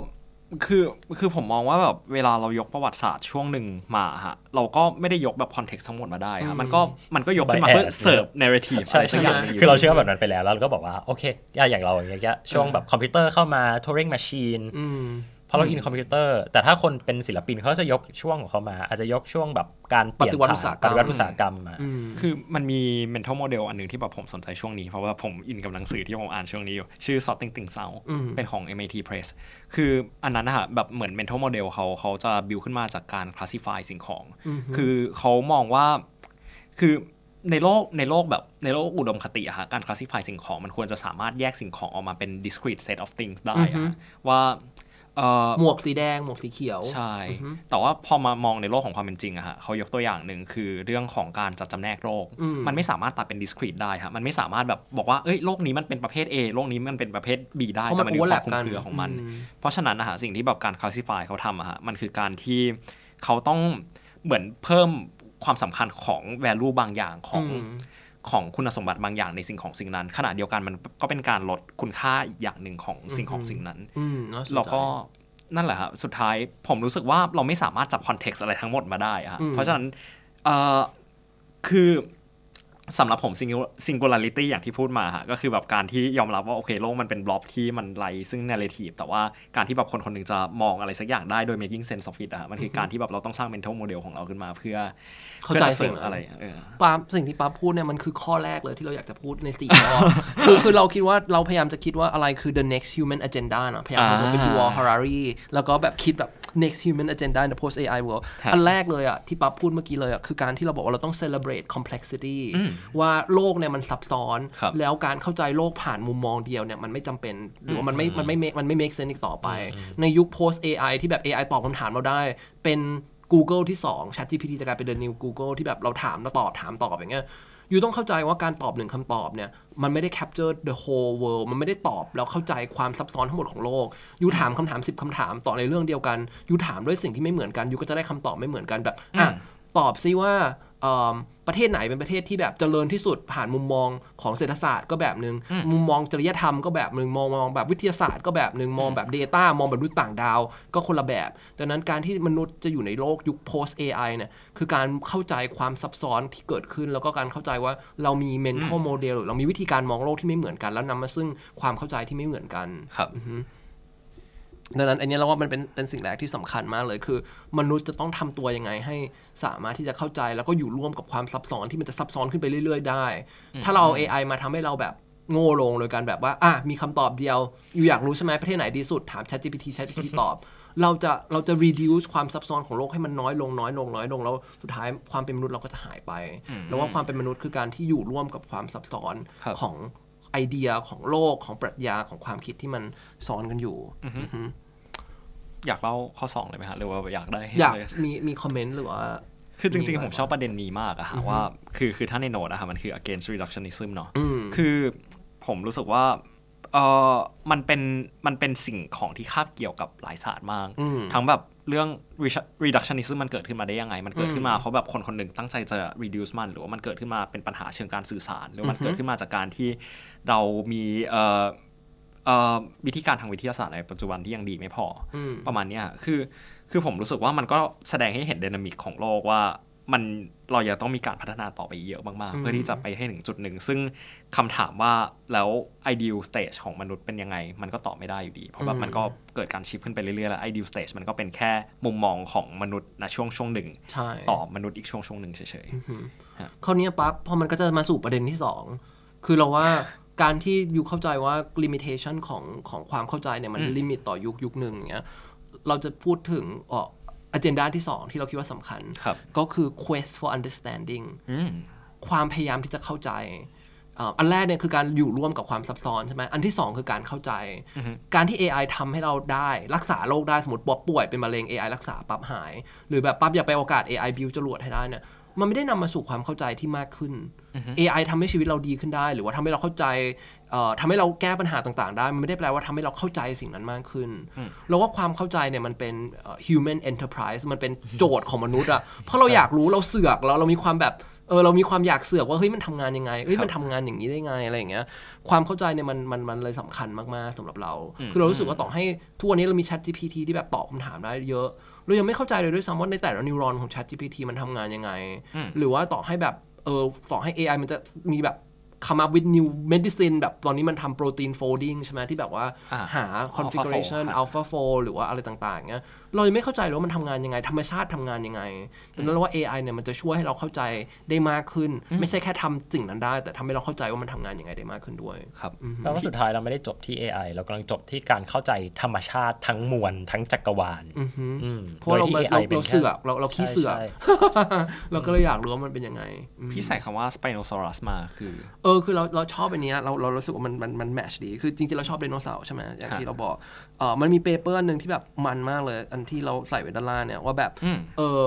คือคือผมมองว่าแบบเวลาเรายกประวัติศาสตร์ช่วงหนึ่งมาฮะ เราก็ไม่ได้ยกแบบคอนเท็กซ์ทั้งหมดมาได้ครับมันก็มันก็ยกขึ้นมาเพื่อเสิร์ฟเนื้อทีใช่ใช่คือเราเชื่อแบบนั้นไปแล้วแล้วก็บอกว่าโอเคอย่างเราอย่างเงี้ยช่วงแบบคอมพิวเตอร์เข้ามาทัวริงแมชชีนเพราะเราอินคอมพิวเตอร์ แต่ถ้าคนเป็นศิลปินเขาจะยกช่วงของเขามา อาจจะยกช่วงแบบการเปลี่ยนปฏิวัติอุตสาหกรรมปฏิวัติอุตสาหกรรมมา คือมันมี mental model อันหนึ่งที่แบบผมสนใจช่วงนี้ เพราะว่าผมอินกับหนังสือที่ผมอ่านช่วงนี้อยู่ ชื่อ Sorting Things Out เป็นของ MIT Press คืออันนั้นนะฮะแบบเหมือน mental model เขาเขาจะบิวขึ้นมาจากการ classify สิ่งของ คือเขามองว่า คือในโลกในโลกแบบในโลกอุดมคติอะฮะการ classify สิ่งของมันควรจะสามารถแยกสิ่งของออกมาเป็น discrete set of things ได้ะว่าหมวกสี
แดงหมวกสีเขียวใช่
แต่ว่าพอมามองในโลกของความเป็นจริงอะฮะเขายกตัวอย่างหนึ่งคือเรื่องของการจัดจำแนกโรค มันไม่สามารถตัดเป็นดิสครีตได้ฮะมันไม่สามารถแบบบอกว่าเอ้ยโรคนี้มันเป็นประเภท A โรคนี้มันเป็นประเภท B ได้แต่มันมีความคลุมเครือของมัน เพราะฉะนั้นนะฮะสิ่งที่แบบการคลาสสิฟายเขาทำอะฮะมันคือการที่เขาต้องเหมือนเพิ่มความสำคัญของแวลูบางอย่างของของคุณสมบัติบางอย่างในสิ่งของสิ่งนั้นขณะเดียวกันมันก็เป็นการลดคุณค่าอย่างหนึ่งของสิ่งของสิ่งนั้นเราก็นั่นแหละครับสุดท้ายผมรู้สึกว่าเราไม่สามารถจับคอนเท็กซ์อะไรทั้งหมดมาได้ครับเพราะฉะนั้นคือสำหรับผมซิง g u l a r i t y อย่างที่พูดมาฮะก็คือแบบการที่ยอมรับว่าโอเคโลกมันเป็นบล็อกที่มันไรซึ่งเนื้อเรทีฟแต่ว่าการที่แบบคนคนนึงจะมองอะไรสักอย่างได้โดย making sense of it อะมันคือการที่แบบเราต้องสร้าง mental model ของเราขึ้นมาเพื่อเข้าใจสิ่งอะไร
ป๊าสิ่งที่ป๊าพูดเนี่ยมันคือข้อแรกเลยที่เราอยากจะพูดในสี่ข้อคือคือเราคิดว่าเราพยายามจะคิดว่าอะไรคือ the next human agenda นะพยายามจะเป็น Yuval Harari แล้วก็แบบคิดแบบ next human agenda in the post AI world อันแรกเลยอ่ะ ที่ปั๊บพูดเมื่อกี้เลยอ่ะ คือการที่เราบอกว่าเราต้อง celebrate complexity ว่าโลกเนี่ยมันซับซ้อน แล้วการเข้าใจโลกผ่านมุมมองเดียวเนี่ยมันไม่จำเป็น หรือว่ามันไม่ มันไม่มันไม่ make sense อีกต่อไป ในยุค post AI ที่แบบ AI ตอบคำถามเราได้ เป็น Google ที่2 ChatGPT จะกลายเป็นดิ e new Google ที่แบบเราถามเราตอบ ถามตอบอย่างเงี้ยยูต้องเข้าใจว่าการตอบหนึ่งคำตอบเนี่ย มันไม่ได้ capture the whole world มันไม่ได้ตอบแล้วเข้าใจความซับซ้อนทั้งหมดของโลกยูถามคำถามสิบคำถามต่อในเรื่องเดียวกันยูถามด้วยสิ่งที่ไม่เหมือนกันยูก็จะได้คำตอบไม่เหมือนกันแบบอ่ะตอบซิว่าประเทศไหนเป็นประเทศที่แบบเจริญที่สุดผ่านมุมมองของเศรษฐศาสตร์ก็แบบหนึง มุมมองจริยธรรมก็แบบหนึงมองมองแบบวิทยาศาสตร์ก็แบบหนึง มองแบบ Data มองแบบรุ่ต่างดาว ก็คนละแบบดังนั้นการที่มนุษย์จะอยู่ในโลกยุค post AI เนี่ยคือการเข้าใจความซับซ้อนที่เกิดขึ้นแล้วก็การเข้าใจว่าเรามี mental model เรามีวิธีการมองโลกที่ไม่เหมือนกันแล้วนำมาซึ่งความเข้าใจที่ไม่เหมือนกันครับดังนั้นอันนี้เราว่ามันเป็นเป็นสิ่งแรกที่สำคัญมากเลยคือ มนุษย์จะต้องทำตัวยังไงให้สามารถที่จะเข้าใจแล้วก็อยู่ร่วมกับความซับซ้อนที่มันจะซับซ้อนขึ้นไปเรื่อยๆได้ ถ้าเรา AI มาทำให้เราแบบ โง่ลงโดยการแบบว่า อ่ะ มีคำตอบเดียว อยู่อยากรู้ใช่ไหมประเทศไหนดีสุดถาม ChatGPT ChatGPT ตอบเราจะเราจะ reduce ความซับซ้อนของโลกให้มันน้อยลงน้อยลงน้อยลงแล้วสุดท้ายความเป็นมนุษย์เราก็จะหายไปแล้วว่าความเป็นมนุษย์คือการที่อยู่ร่วมกับความซับซ้อนของไอเดีย ของโลกของปรัชญาของความคิดที่มันซ้อนกันอยู่อยากเล่าข้อสองเลยไหมฮะหรือว่าอยากได้อยากมีมีคอมเมนต์หรือว่า คือจริงๆ ผม
ชอบประเด็นนี้มากอะค่ะ ว่า คือคือถ้าในโนดอะค่ะ มันคือ against reductionism เนาะคือผมรู้สึกว่าเออมันเป็น มันเป็นสิ่งของที่คาบเกี่ยวกับหลายศาสตร์มาก ทั้งแบบเรื่อง reductionism มันเกิดขึ้นมาได้ยังไง มันเกิดขึ้นมาเพราะแบบคนคนหนึ่งตั้งใจจะ reduce มัน หรือว่ามันเกิดขึ้นมาเป็นปัญหาเชิงการสื่อสารหรือมันเกิดขึ้นมาจากการที่เรามีเอ่อ เอ่อวิธีการทางวิทยาศาสตร์ในปัจจุบันที่ยังดีไม่พอประมาณนี้คือ คือผมรู้สึกว่ามันก็แสดงให้เห็นดินามิกของโลกว่ามันเราอยากต้องมีการพัฒนาต่อไปเยอะมากๆ เพื่อที่จะไปให้ถึงจุดหนึ่งซึ่งคำถามว่าแล้ว ideal stage ของมนุษย์เป็นยังไง มันก็ตอบไม่ได้อยู่ดี เพราะว่ามันก็เกิดการชิฟขึ้นไปเรื่อยๆ แล้ว ideal stage มันก็เป็นแค่มุมมองของมนุษย์นะช่วงช่วงหนึ่ง ต่อมนุษย์อีกช่วงช่วงหนึ่งเฉยๆค
ข้วนี้ปั๊บพอมันก็จะมาสู่ประเด็นที่ 2คือเราว่าการที่ยูเข้าใจว่า limitation ของของความเข้าใจเนี่ยมันลิมิตต่อยุคยุคหนึ่งอย่างเงี้ยเราจะพูดถึงออเจนดาที่ 2 ที่เราคิดว่าสำคัญคก็คือ quest for understanding ความพยายามที่จะเข้าใจ อันแรกเนี่ยคือการอยู่ร่วมกับความซับซ้อนใช่ไหม อันที่ 2 คือการเข้าใจ การที่ AI ทำให้เราได้รักษาโรคได้สมมติป่วยเป็นมะเร็ง AI รักษาปั๊บหาย หรือแบบปั๊บอยากไปโอกาส AI บิวจรวดให้ได้เนี่ยมันไม่ได้นำมาสู่ความเข้าใจที่มากขึ้น AI ทำให้ชีวิตเราดีขึ้นได้ หรือว่าทำให้เราเข้าใจทำให้เราแก้ปัญหาต่าง ๆ ได้มันไม่ได้แปลว่าทำให้เราเข้าใจสิ่งนั้นมากขึ้นเราว่าความเข้าใจเนี่ยมันเป็น human enterprise มันเป็นโจทย์ของมนุษย์อะเพราะเราอยากรู้เราเสือกเราเรามีความแบบ เออเรามีความอยากเสือกว่าเฮ้ยมันทำงานยังไง เฮ้ยมันทำงานอย่างนี้ได้ไงอะไรอย่างเงี้ย ความเข้าใจเนี่ยมันมันมันเลยสำคัญมากๆสำหรับเรา คือเรารู้สึกว่าต่อให้ทุกวันนี้เรามี Chat GPT ที่แบบตอบคำถามได้เยอะเรายังไม่เข้าใจเลยด้วยซ้ำว่าในแต่ละนิวรอนของ ChatGPT มันทำงานยังไง หรือว่าต่อให้แบบเออต่อให้ AI มันจะมีแบบ come up with new medicine แบบตอนนี้มันทำโปรตีน folding ใช่ไหมที่แบบว่าหา configuration alpha fold หรือว่าอะไรต่าง ๆเงี้ยเรายังไม่เข้าใจรือว่ามันทำงานยังไงธรรมชาติทำงานยังไงดังนั้นเราว่า AI เนี่ยมันจะช่วยให้เราเข้าใจได้มากขึ้น ไม่ใช่แค่ทำสิ่งนั้นได้ แต่ทำให้เราเข้าใจว่ามันทำงานยังไงได้มากขึ้นด้วยครับแล้ว่าสุดท้ายเราไม่ได้จบที่ AI เรากำลังจบที่การเข้า
ใจธรรมชาติทั้งมวลทั้งจักรวาล
เพราะเราเราเสือก เราเราขี้เสือกเราก็เลยอยากรู้ว่ามันเป็นยังไง
พี่ใส่คำว่าสไปโนซอรัสมาคือ
เออคือเราเราชอบอันนี้เราเรารู้สึกว่ามันมันมันแมชดี คือจริงๆเราชอบไดโนเสาร์ใช่ไหมอย่างที่เราบอกเออมันมีเปเปอร์หนึ่งที่แบบมันมากเลยอันที่เราใส่ไว้ด้านล่างเนี่ยว่าแบบ เออ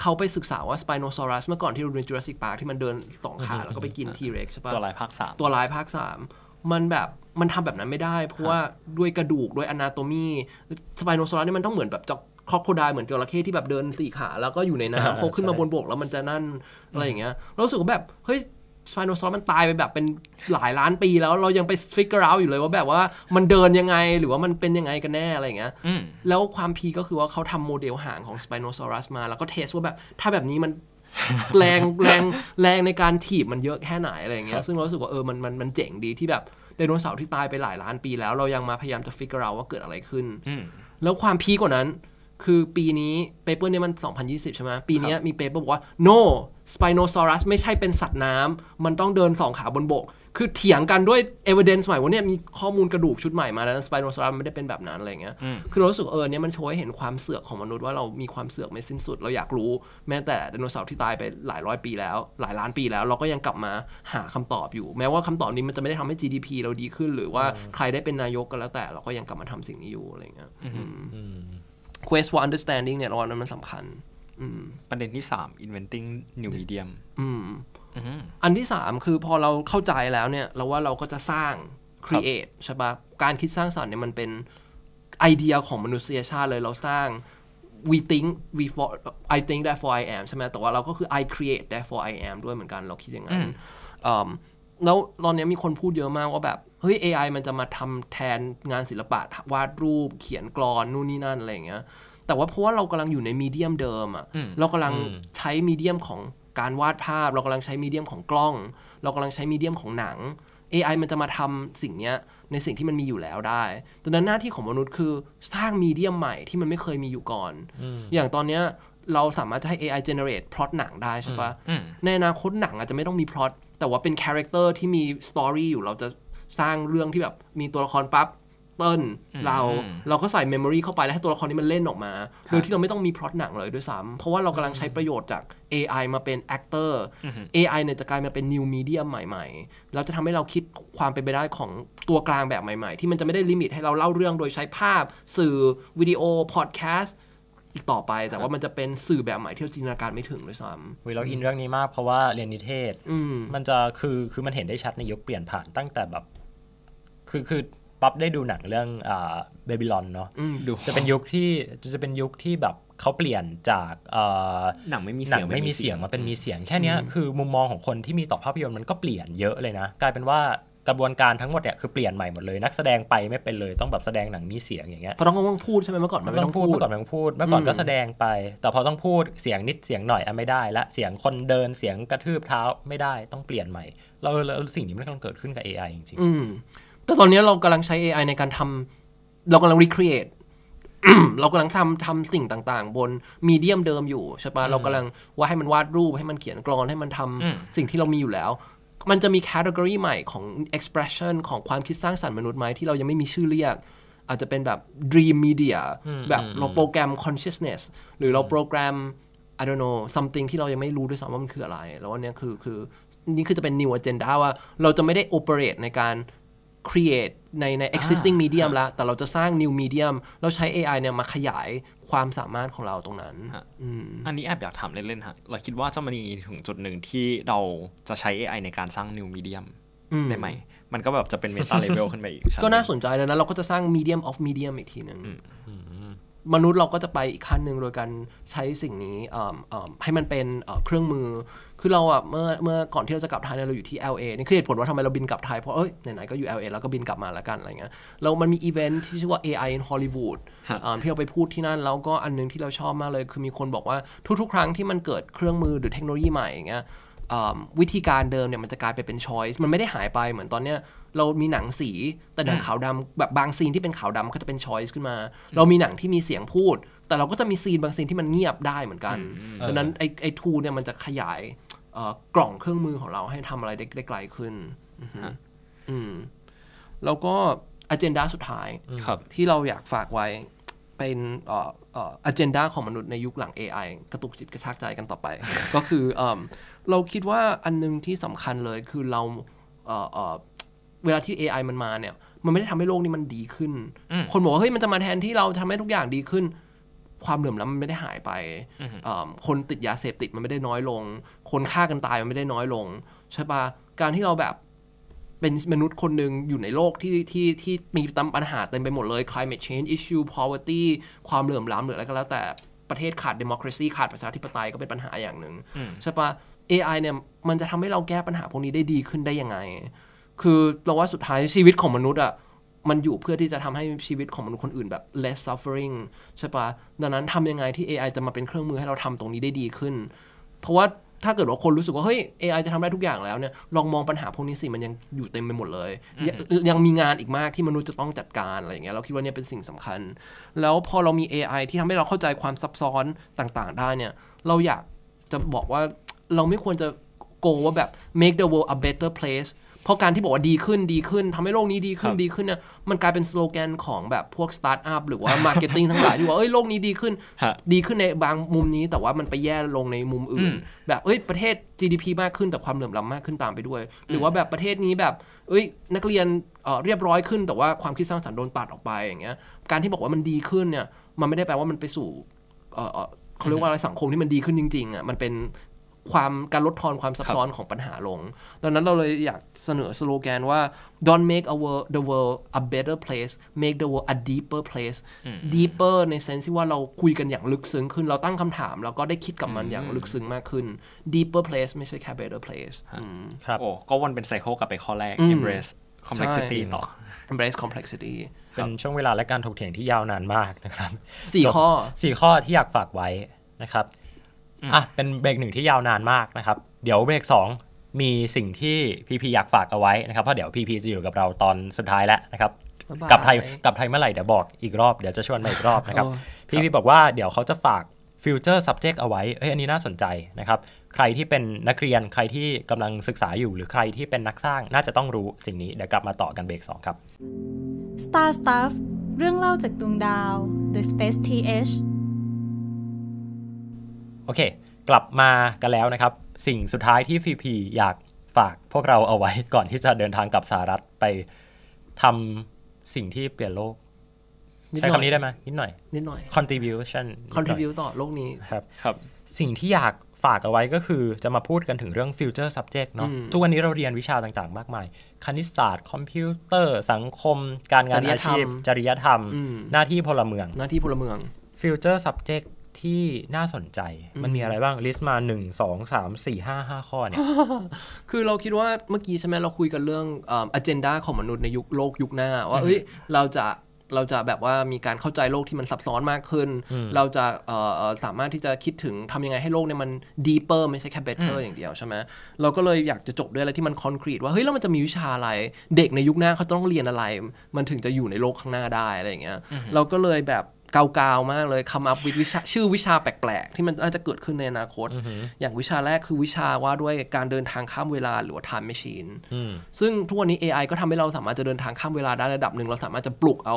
เขาไปศึกษาว่าสไปโนซอรัสเมื่อก่อนที่เราดูในจูราสสิกปาร์ที่มันเดินสองขา แล้วก็ไปกินทีเร็กใช่ปะตัวลายภาคสามตัวลายภาคสามมันแบบมันทำแบบนั้นไม่ได้ เพราะว่าด้วยกระดูก ด้วยอนาโตมีสไปโนซอรัสเนี่ยมันต้องเหมือนแบบจอกคอโคดายเหมือนจระเข้ที่แบบเดินสี่ขา แล้วก็อยู่ในน้ำล่ขึ้นมาบนบกแล้วมันจะนั่นอะไรอย่างเงี้ยเราสึกว่าแบบเฮ้ยสไปโนซอรัสมันตายไปแบบเป็นหลายล้านปีแล้ว เรายังไปฟิกเกอร์เอาอยู่เลยว่าแบบว่ามันเดินยังไงหรือว่ามันเป็นยังไงกันแน่อะไรอย่างเงี้ยแล้วความพีก็คือว่าเขาทำโมเดลหางของสไปโนซอรัสมาแล้วก็เทสว่าแบบ ถ้าแบบนี้มันแรงแรงแรงในการถีบมันเยอะแค่ไหนอะไรอย่างเงี้ยซึ่งเรารู้สึกว่าเออมันมันมันเจ๋งดีที่แบบไดโนเสาร์ที่ตายไปหลายล้านปี แล้วเรายังมาพยายามจะฟิกเกอร์เอาว่าเกิดอะไรขึ้นแล้วความพีกว่านั้น คือปีนี้เปเปอร์เนี่ยมัน 2020ใช่ไหมปีนี้มีเปเปอร์บอกว่า no สไปโนซอรัสไม่ใช่เป็นสัตว์น้ำ มันต้องเดินสองขาบนบก คือเถียงกันด้วยเอเวเดนซ์ใหม่ว่าเนี่ยมีข้อมูลกระดูกชุดใหม่มา แล้วสไปโนซอรัสไม่ได้เป็นแบบนั้นอะไรเงี้ยคือเรารู้สึกเออเนี่ยมันโชว์ให้เห็นความเสือกของมนุษย์ว่าเรามีความเสือกไม่สิ้นสุด เราอยากรู้แม้แต่ไดโนเสาร์ที่ตายไปหลายร้อยปีแล้ว หลายล้านปีแล้วเราก็ยังกลับมาหาคำตอบอยู่ แม้ว่าคำตอบนี้มันจะไม่ได้ทำให้ GDP เราดีขึ้นหรือว่าใครได้เป็นนายกก็แล้วแต่เราก็ยังกลับมาทำสิ่งนี้อยู่อะไรเงี้ย quest for understanding เนี่ยเราว่ามันสำคัญประเด็นที่สาม inventing new medium อันที่สามคือพอเราเข้าใจแล้วเนี่ยเราว่าเราก็จะสร้าง create ใช่ปะการคิดสร้างสรรค์เนี่ยมันเป็นไอเดียของมนุษยชาติเลยเราสร้าง we think we for I think t h a t f o r I am ใช่ไหมแต่ว่าเราก็คือ I create t h a t f o r I am ด้วยเหมือนกันเราคิดอย่างนั้นแล้วตอนนี้มีคนพูดเยอะมากว่าแบบเฮ้ย AI มันจะมาทำแทนงานศิลปะวาดรูปเขียนกรอน นู่นนี่นั่นอะไรอย่างเงี้ยแต่ว่าเพราะว่าเรากำลังอยู่ในมีเดียมเดิมอะเรากำลังใช้มีเดียมของการวาดภาพ เรากำลังใช้มีเดียมของกล้อง เรากำลังใช้มีเดียมของหนัง AI มันจะมาทำสิ่งเนี้ยในสิ่งที่มันมีอยู่แล้วได้ดังนั้นหน้าที่ของมนุษย์คือสร้างมีเดียมใหม่ที่มันไม่เคยมีอยู่ก่อน อย่างตอนเนี้ยเราสามารถจะให้ AI generate พล็อตหนังได้ใช่ปะในอนาคตหนังอาจจะไม่ต้องมีพล็อตแต่ว่าเป็นคาแรคเตอร์ที่มีสตอรี่อยู่เราจะสร้างเรื่องที่แบบมีตัวละครปับ๊บเติ้ลเราเราก็ใส่เมมโมรีเข้าไปแล้วให้ตัวละครนี้มันเล่นออกมาโดยที่เราไม่ต้องมีพล็อตหนังเลยด้วยซ้ำเพราะว่าเรากำลังใช้ประโยชน์จาก AI มาเป็นแอคเตอร์ AI เนี่ยจะกลายมาเป็นนิวมีเดียใหม่ๆ เราจะทำให้เราคิดความเป็นไปได้ของตัวกลางแบบใหม่ๆ ที่มันจะไม่ได้ลิมิตให้เราเล่าเรื่องโดยใช้ภาพ สื่อวิดีโอพอดแคสต์อีกต่อไปแต่ว่ามันจะเป็นสื่อแบบใหม่ที่จินตนาการไม่ถึงด้วยซ้ำเราอินเรื่องนี้มากเพราะว่าเรียนนิเทศมันจะคือคือมันเห็
นได้ชัดในยุคเปลี่ยนผ่านตั้งแต่แบบ คือคือป๊อปได้ดูหนังเรื่องเบบิลอนเนาะ จะเป็นยุคที่จะเป็นยุคที่แบบเขาเปลี่ยนจากหนังไม่มีเสียงไม่มีเสียงมาเป็นมีเสียงแค่นี้คือมุมมองของคนที่มีต่อภาพยนตร์มันก็เปลี่ยนเยอะเลยนะ กลายเป็นว่ากระบวนการทั้งหมดเนี่ยคือเปลี่ยนใหม่หมดเลย นักแสดงไปไม่เป็นเลยต้องแบบแสดงหนังมีเสียงอย่างเงี้ยพอ
ต้องต้องพูดใช่ไหมเมื่อก่อนมันไม่ต้องพูดเมื่อก่อนมันต้องพูดเมื่อก่อนก็แสด
งไป แต่พอต้องพูดเสียงนิดเสียงหน่อยอ่ะไม่ได้ละเสียงคนเดินเสียงกระทืบเท้าไม่ได้ต้องเปลี่ยนใหม่เราเรา
สิ่งนี้มันกำลังเกิดขึ้นกับ AI จริงๆแต่ตอนนี้เรากำลังใช้ AI ในการทำเรากำลัง recreate เรากำลังทำทำสิ่งต่าง ๆ บนมีเดียมเดิมอยู่ ใช่ปะเรากำลังว่าให้มันวาดรูปให้มันเขียนกรอน ให้มันทำสิ่งที่เรามีอยู่แล้ว มันจะมี category ใหม่ของ expression ของความคิดสร้างสรรค์มนุษย์ไหมที่เรายังไม่มีชื่อเรียก อาจจะเป็นแบบ dream media แบบเราโปรแกรม consciousness หรือเราโปรแกรม I don't know something ที่เรายังไม่รู้ด้วยซ้ำว่ามันคืออะไร แล้วอันนี้คือคือ นี่คือจะเป็น new agenda ว่าเราจะไม่ได้ operate ในการ create ในใน existing medium แล้ว แต่เราจะสร้าง new medium เราใช้ AI เนี่ยมาขยายความสามารถของเราตรงนั้นอันนี้แอบอ
ยากถามเล่นๆฮะเราคิดว่าจะมีถึงจุดหนึ่งที่เราจะใช้ AI ในการสร้าง new medium ได้ไหมมันก็แบบจะเป็น meta level ขึ้นไปอีก ก็น่าส
นใจนะนะเราก็จะสร้าง medium of medium อีกทีหนึ่งมนุษย์เราก็จะไปอีกขั้นหนึ่งโดยการใช้สิ่งนี้ให้มันเป็นเครื่องมือคือเราอะเมื่อเมื่อก่อนที่เราจะกลับไทยเนี่ยเราอยู่ที่ LA นี่คือเหตุผลว่าทำไมเราบินกลับไทยเพราะเอ้ยไหนๆก็อยู่ LA แล้วก็บินกลับมาละกันอะไรเงี้ยเรามันมีอีเวนท์ที่ชื่อว่า AI in Hollywood ที่เราไปพูดที่นั่นแล้วก็อันนึงที่เราชอบมากเลย คือมีคนบอกว่า ทุกๆครั้งที่มันเกิดเครื่องมือหรือเทคโนโลยีใหม่อย่างเงี้ยวิธีการเดิมเนี่ยมันจะกลายไปเป็นช h อยส์มันไม่ได้หายไปเหมือนตอนเนี้ยเรามีหนังสีแต่หนังขาวดำาแบบบางซีนที่เป็นขาวดำก็จะเป็นช h อยส์ขึ้นมา เรามีหนังที่มีเสียงพูด แต่เราก็จะมีซีน บางซีนที่มันเงียบได้เหมือนกันดังนั้นไอ้ไอ้ทูเนี่ยมันจะขยายกล่องเครื่องมือของเราให้ทำอะไรได้ไกลขึ้นอืมแล้วก็อเจนดาสุดท้ายที่เราอยากฝากไว้เป็นอ่อเอ่จนดาของมนุษย์ในยุคหลัง AI กระตุกจิตกระชากใจกันต่อไป ก็คือเอ่เราคิดว่าอันนึงที่สำคัญเลยคือเราเอ่อเเวลาที่ AI มันมาเนี่ย มันไม่ได้ทำให้โลกนี้มันดีขึ้น คนบอกว่าเฮ้ยมันจะมาแทนที่เราทำให้ทุกอย่างดีขึ้นความเหลื่อมล้ำมันไม่ได้หายไป คนติดยาเสพติดมันไม่ได้น้อยลง คนฆ่ากันตายมันไม่ได้น้อยลงใช่ปะการที่เราแบบเป็นมนุษย์คนหนึ่งอยู่ในโลกที่ที่ที่มีตั้มปัญหาเต็มไปหมดเลย climate change issue poverty ความเหลื่อมล้ำหรืออะไรก็แล้วแต่ประเทศขาด democracy ขาดประชาธิปไตยก็เป็นปัญหาอย่างหนึ่งใช่ปะ AI เนี่ยมันจะทำให้เราแก้ปัญหาพวกนี้ได้ดีขึ้นได้ยังไง คือเราว่าสุดท้ายชีวิตของมนุษย์อะมันอยู่เพื่อที่จะทำให้ชีวิตของมนุษย์คนอื่นแบบ less suffering ใช่ปะดังนั้นทำยังไงที่ AI จะมาเป็นเครื่องมือให้เราทำตรงนี้ได้ดีขึ้น เพราะว่าถ้าเกิดว่าคนรู้สึกว่าเฮ้ย AI จะทำได้ทุกอย่างแล้วเนี่ย ลองมองปัญหาพวกนี้สิ มันยังอยู่เต็มไปหมดเลย ยังมีงานอีกมากที่มนุษย์จะต้องจัดการอะไรอย่างเงี้ย เราคิดว่านี่เป็นสิ่งสำคัญ แล้วพอเรามี AI ที่ทำให้เราเข้าใจความซับซ้อนต่างๆ ได้เนี่ย เราอยากจะบอกว่าเราไม่ควรจะโกว่าแบบ make the world a better place เพราะการที่บอกว่าดีขึ้นดีขึ้น ทำให้โลกนี้ดีขึ้นดีขึ้นเนี่ยมันกลายเป็นสโลแกนของแบบพวกสตาร์ทอัพหรือว่ามาร์เก็ตติ้งทั้งหลายที่ว่าเอ้ยโลกนี้ดีขึ้น ดีขึ้นในบางมุมนี้แต่ว่ามันไปแย่ลงในมุมอื่น แบบเอ้ยประเทศ GDP มากขึ้นแต่ความเหลื่อมล้ำมากขึ้นตามไปด้วย หรือว่าแบบประเทศนี้แบบเอ้ยนักเรียนเรียบร้อยขึ้นแต่ว่าความคิดสร้างสรรค์โดนตัดออกไปอย่างเงี้ยการที่บอกว่ามันดีขึ้นเนี่ย มันไม่ได้แปลว่ามันไปสู่เขาเรียกว่าอะไรสังคมที่มันดีขึ้นจริง ๆอ่ะมันเป็นความการลดทอนความซับซ้อนของปัญหาลง ดังนั้นเราเลยอยากเสนอสโลแกนว่า don't make a world, the world a better place make the world a deeper place deeper ในเซนส์ที่ว่าเราคุยกันอย่างลึกซึ้งขึ้น เราตั้งคำถามแล้วก็ได้คิดกับมันอย่างลึกซึ้งมากขึ้น deeper place ไม่ใช่แค่ better place
ครับ โอ้ ก็วนเป็นไซเคิลกลับไปข้อแรก embrace complexity ต่อ embrace complexity เป็นช่วงเวลาและการถกเถียงที่ยาวนานมากนะครับสี่ข้อสี่ข้อที่อยากฝากไว้นะครับอ่ะเป็นเบรกหนึ่งที่ยาวนานมากนะครับ เดี๋ยวเบรกสองมีสิ่งที่พีพีอยากฝากเอาไว้นะครับเพราะเดี๋ยวพีพีจะอยู่กับเราตอนสุดท้ายแล้วนะครับกับไทยกับไทยเมื่อไหร่เดี๋ยวบอกอีกรอบเดี๋ยวจะชวนมาอีกรอบนะครับพีพีบอกว่าเดี๋ยวเขาจะฝากฟิวเจอร์ subject เอาไว้เฮ้ยอันนี้น่าสนใจนะครับใครที่เป็นนักเรียนใครที่กำลังศึกษาอยู่ หรือใครที่เป็นนักสร้างน่าจะต้องรู้สิ่งนี้เดี๋ยวกลับมาต่อกันเบรก2ครับ Star Stuff เรื่องเล่าจากดวงดาว The Space TH โอเค กลับมากันแล้วนะครับ สิ่งสุดท้ายที่ฟีพีอยากฝากพวกเราเอาไว้ก่อนที่จะเดินทางกลับสหรัฐไปทำสิ่งที่เปลี่ยนโลก ใช้คำนี้ได้ไหม
นิดหน่อยนิดหน่อย
contribution contribute ต่อโลกนี้ครับครับ สิ่งที่อยากฝากเอาไว้ก็คือ จะมาพูดกันถึงเรื่อง future subject เนาะทุกวันนี้เราเรียนวิชาต่าง ๆ มากมาย คณิตศาสตร์คอมพิวเตอร์ สังคม การงานอาชีพจริยธรรม หน้าที่พลเมือง หน้าที่พลเมือง future subject ที่น่าสนใจมันมีอะไรบ้
างลิสต์มาหนึ่่งงสสสอามีห้าห้าข้อเนี่ย คือเราคิดว่าเมื่อกี้ใช่ไหมเราคุยกันเรื่องอันเจนดาของมนุษย์ในยุคโลกยุคหน้า ว่าเอ้ยเราจะเราจะแบบว่ามีการเข้าใจโลกที่มันซับซ้อนมากขึ้น เราจะสามารถที่จะคิดถึงทำยังไงให้โลกเนี่ยมันดีเปอร์ไม่ใช่แค่เบเตอร์อย่างเดียวใช่ไหมเราก็เลยอยากจะจบด้วยอะไรที่มันคอนกรีตว่าเฮ้ยแล้วมันจะมีวิชาอะไร เด็กในยุคหน้าเขาต้องเรียนอะไร มันถึงจะอยู่ในโลกข้างหน้าได้อะไรอย่างเงี้ยเราก็เลยแบบเกาๆ มากเลย คำอัพวิชาชื่อวิชาแปลกๆ ที่มันน่าจะเกิดขึ้นในอนาคต อย่างวิชาแรกคือวิชาว่าด้วยการเดินทางข้ามเวลาหรือว่า time machine ซึ่งทุกวันนี้ AI ก็ทำให้เราสามารถจะเดินทางข้ามเวลาได้ระดับหนึ่ง เราสามารถจะปลุกเอา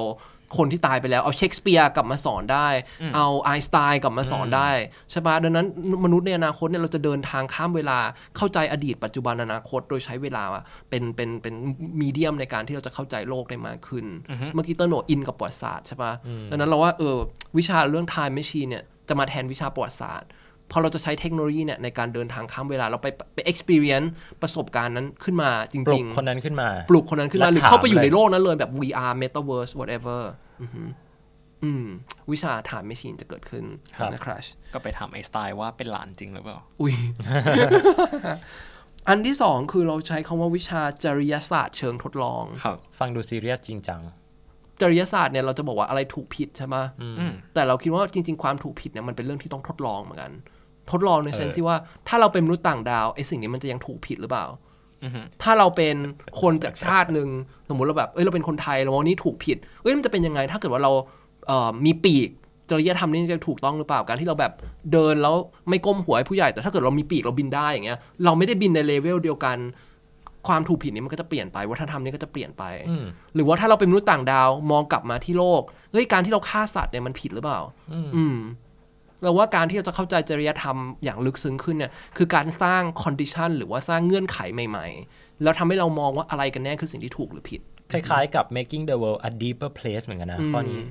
คนที่ตายไปแล้วเอาเชคสเปียร์กลับมาสอนได้ เอาไอน์สไตน์กลับมาสอนได้ใช่ปะดังนั้นมนุษย์ในอนาคตเนี่ยเราจะเดินทางข้ามเวลาเข้าใจอดีตปัจจุบันอนาคตโดยใช้เวลาเป็นเป็นเป็นมีเดียมในการที่เราจะเข้าใจโลกได้มากขึ้นเมื่อกี้เตอร์โนอิน กับประวัติศาสตร์ใช่ปะดังนั้นเราว่าเออวิชาเรื่องไทม์แมชชีนเนี่ยจะมาแทนวิชาประวัติศาสตร์พอเราจะใช้เทคโนโลยีเนี่ยในการเดินทางข้ามเวลาเราไปไป experience ประสบการณ์นั้นขึ้นมาจริงๆปลกคนนั้นขึ้นมา ปลุกคนนั้นขึ้นมา หรือเข้าไปอยู่ในโลกนั้นเลยแบบ VR metaverse whatever อืมวิชาถามไม่ชินจะเกิดขึ้นนะครับก็ไปถามไอสไตล์ว่าเป็นหลานจริงหรือเปล่าอุ้ยอันที่สองคือเราใช้คำว่าวิชาจริยศาสตร์ เชิงทดลองครับฟังดูซีเรียสจริงจัง จริยศาสตร์เนี่ยเราจะบอกว่าอะไรถูกผิดใช่ไหมแต่เราคิดว่าจริง ๆ ความถูกผิดเนี่ยมันเป็นเรื่องที่ต้องทดลองเหมือนกันทดลองในเซนซี่ว่าถ้าเราเป็นมนุษย์ต่างดาวไอ้สิ่งนี้มันจะยังถูกผิดหรือเปล่าถ้าเราเป็นคนจากชาติหนึ่งสมมติเราแบบเอ้ยเราเป็นคนไทยเราวันนี้ถูกผิดเอ้ยมันจะเป็นยังไง ถ้าเกิดว่าเราเมีปีกจริยธรรมนี่จะถูกต้องหรือเปล่าการที่เราแบบเดินแล้วไม่ก้มหัวให้ผู้ใหญ่แต่ถ้าเกิดเรามีปีกเราบินได้อย่างเงี้ยเราไม่ได้บินในเลเวลเดียวกัน ความถูกผิดนี้มันก็จะเปลี่ยนไปวัฒนธรรมนี้ก็จะเปลี่ยนไปหรือว่าถ้าเราเป็นมนุษย์ต่างดาวมองกลับมาที่โลกเฮ้ยการที่เราฆ่าสัตว์เนี่ยมันผิดหรือเปล่า อืมเราว่าการที่เราจะเข้าใจจริยธรรมอย่างลึกซึ้งขึ้นเนี่ยคือการสร้างคอนดิชันหรือว่าสร้างเงื่อนไขใหม่ๆ แล้วทำให้เรามองว่าอะไรกันแน่คือสิ่งที่ถูกหรือผิด คล้ายๆกับ making the world a deeper place เหมือนกันนะข้อนี้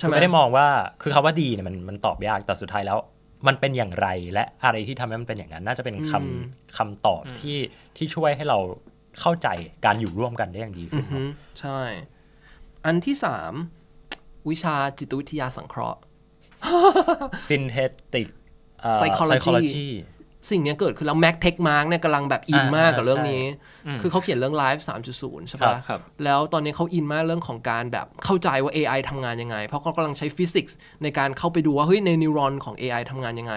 ฉันไม่ได้มอ
งว่าคือคาว่าดีเนี่ยมันมันตอบยาก แต่สุดท้ายแล้วมันเป็นอย่างไรและอะไรที่ทำให้มันเป็นอย่างนั้น น่าจะเป็นคำคำตอบที่ที่ช่วยให้เราเข้าใจ
การอยู่ร่วมกันได้อย่างดีขึ้นใช่ อันที่สามวิชาจิตวิทยาสังเคราะห์ synthetic psychology สิ่งนี้เกิดขึ้นแล้วแม็กเทคมาร์กเนี่ยกำลังแบบอินมากกับเรื่องนี้ คือเขาเขียนเรื่องไลฟ์3.0 ใช่ปะแล้วตอนนี้เขาอินมากเรื่องของการแบบเข้าใจว่า AI ทำงานยังไง เพราะเขากำลังใช้ฟิสิกส์ในการเข้าไปดูว่า เฮ้ย ในนิวรอนของ AI ทำงานยังไง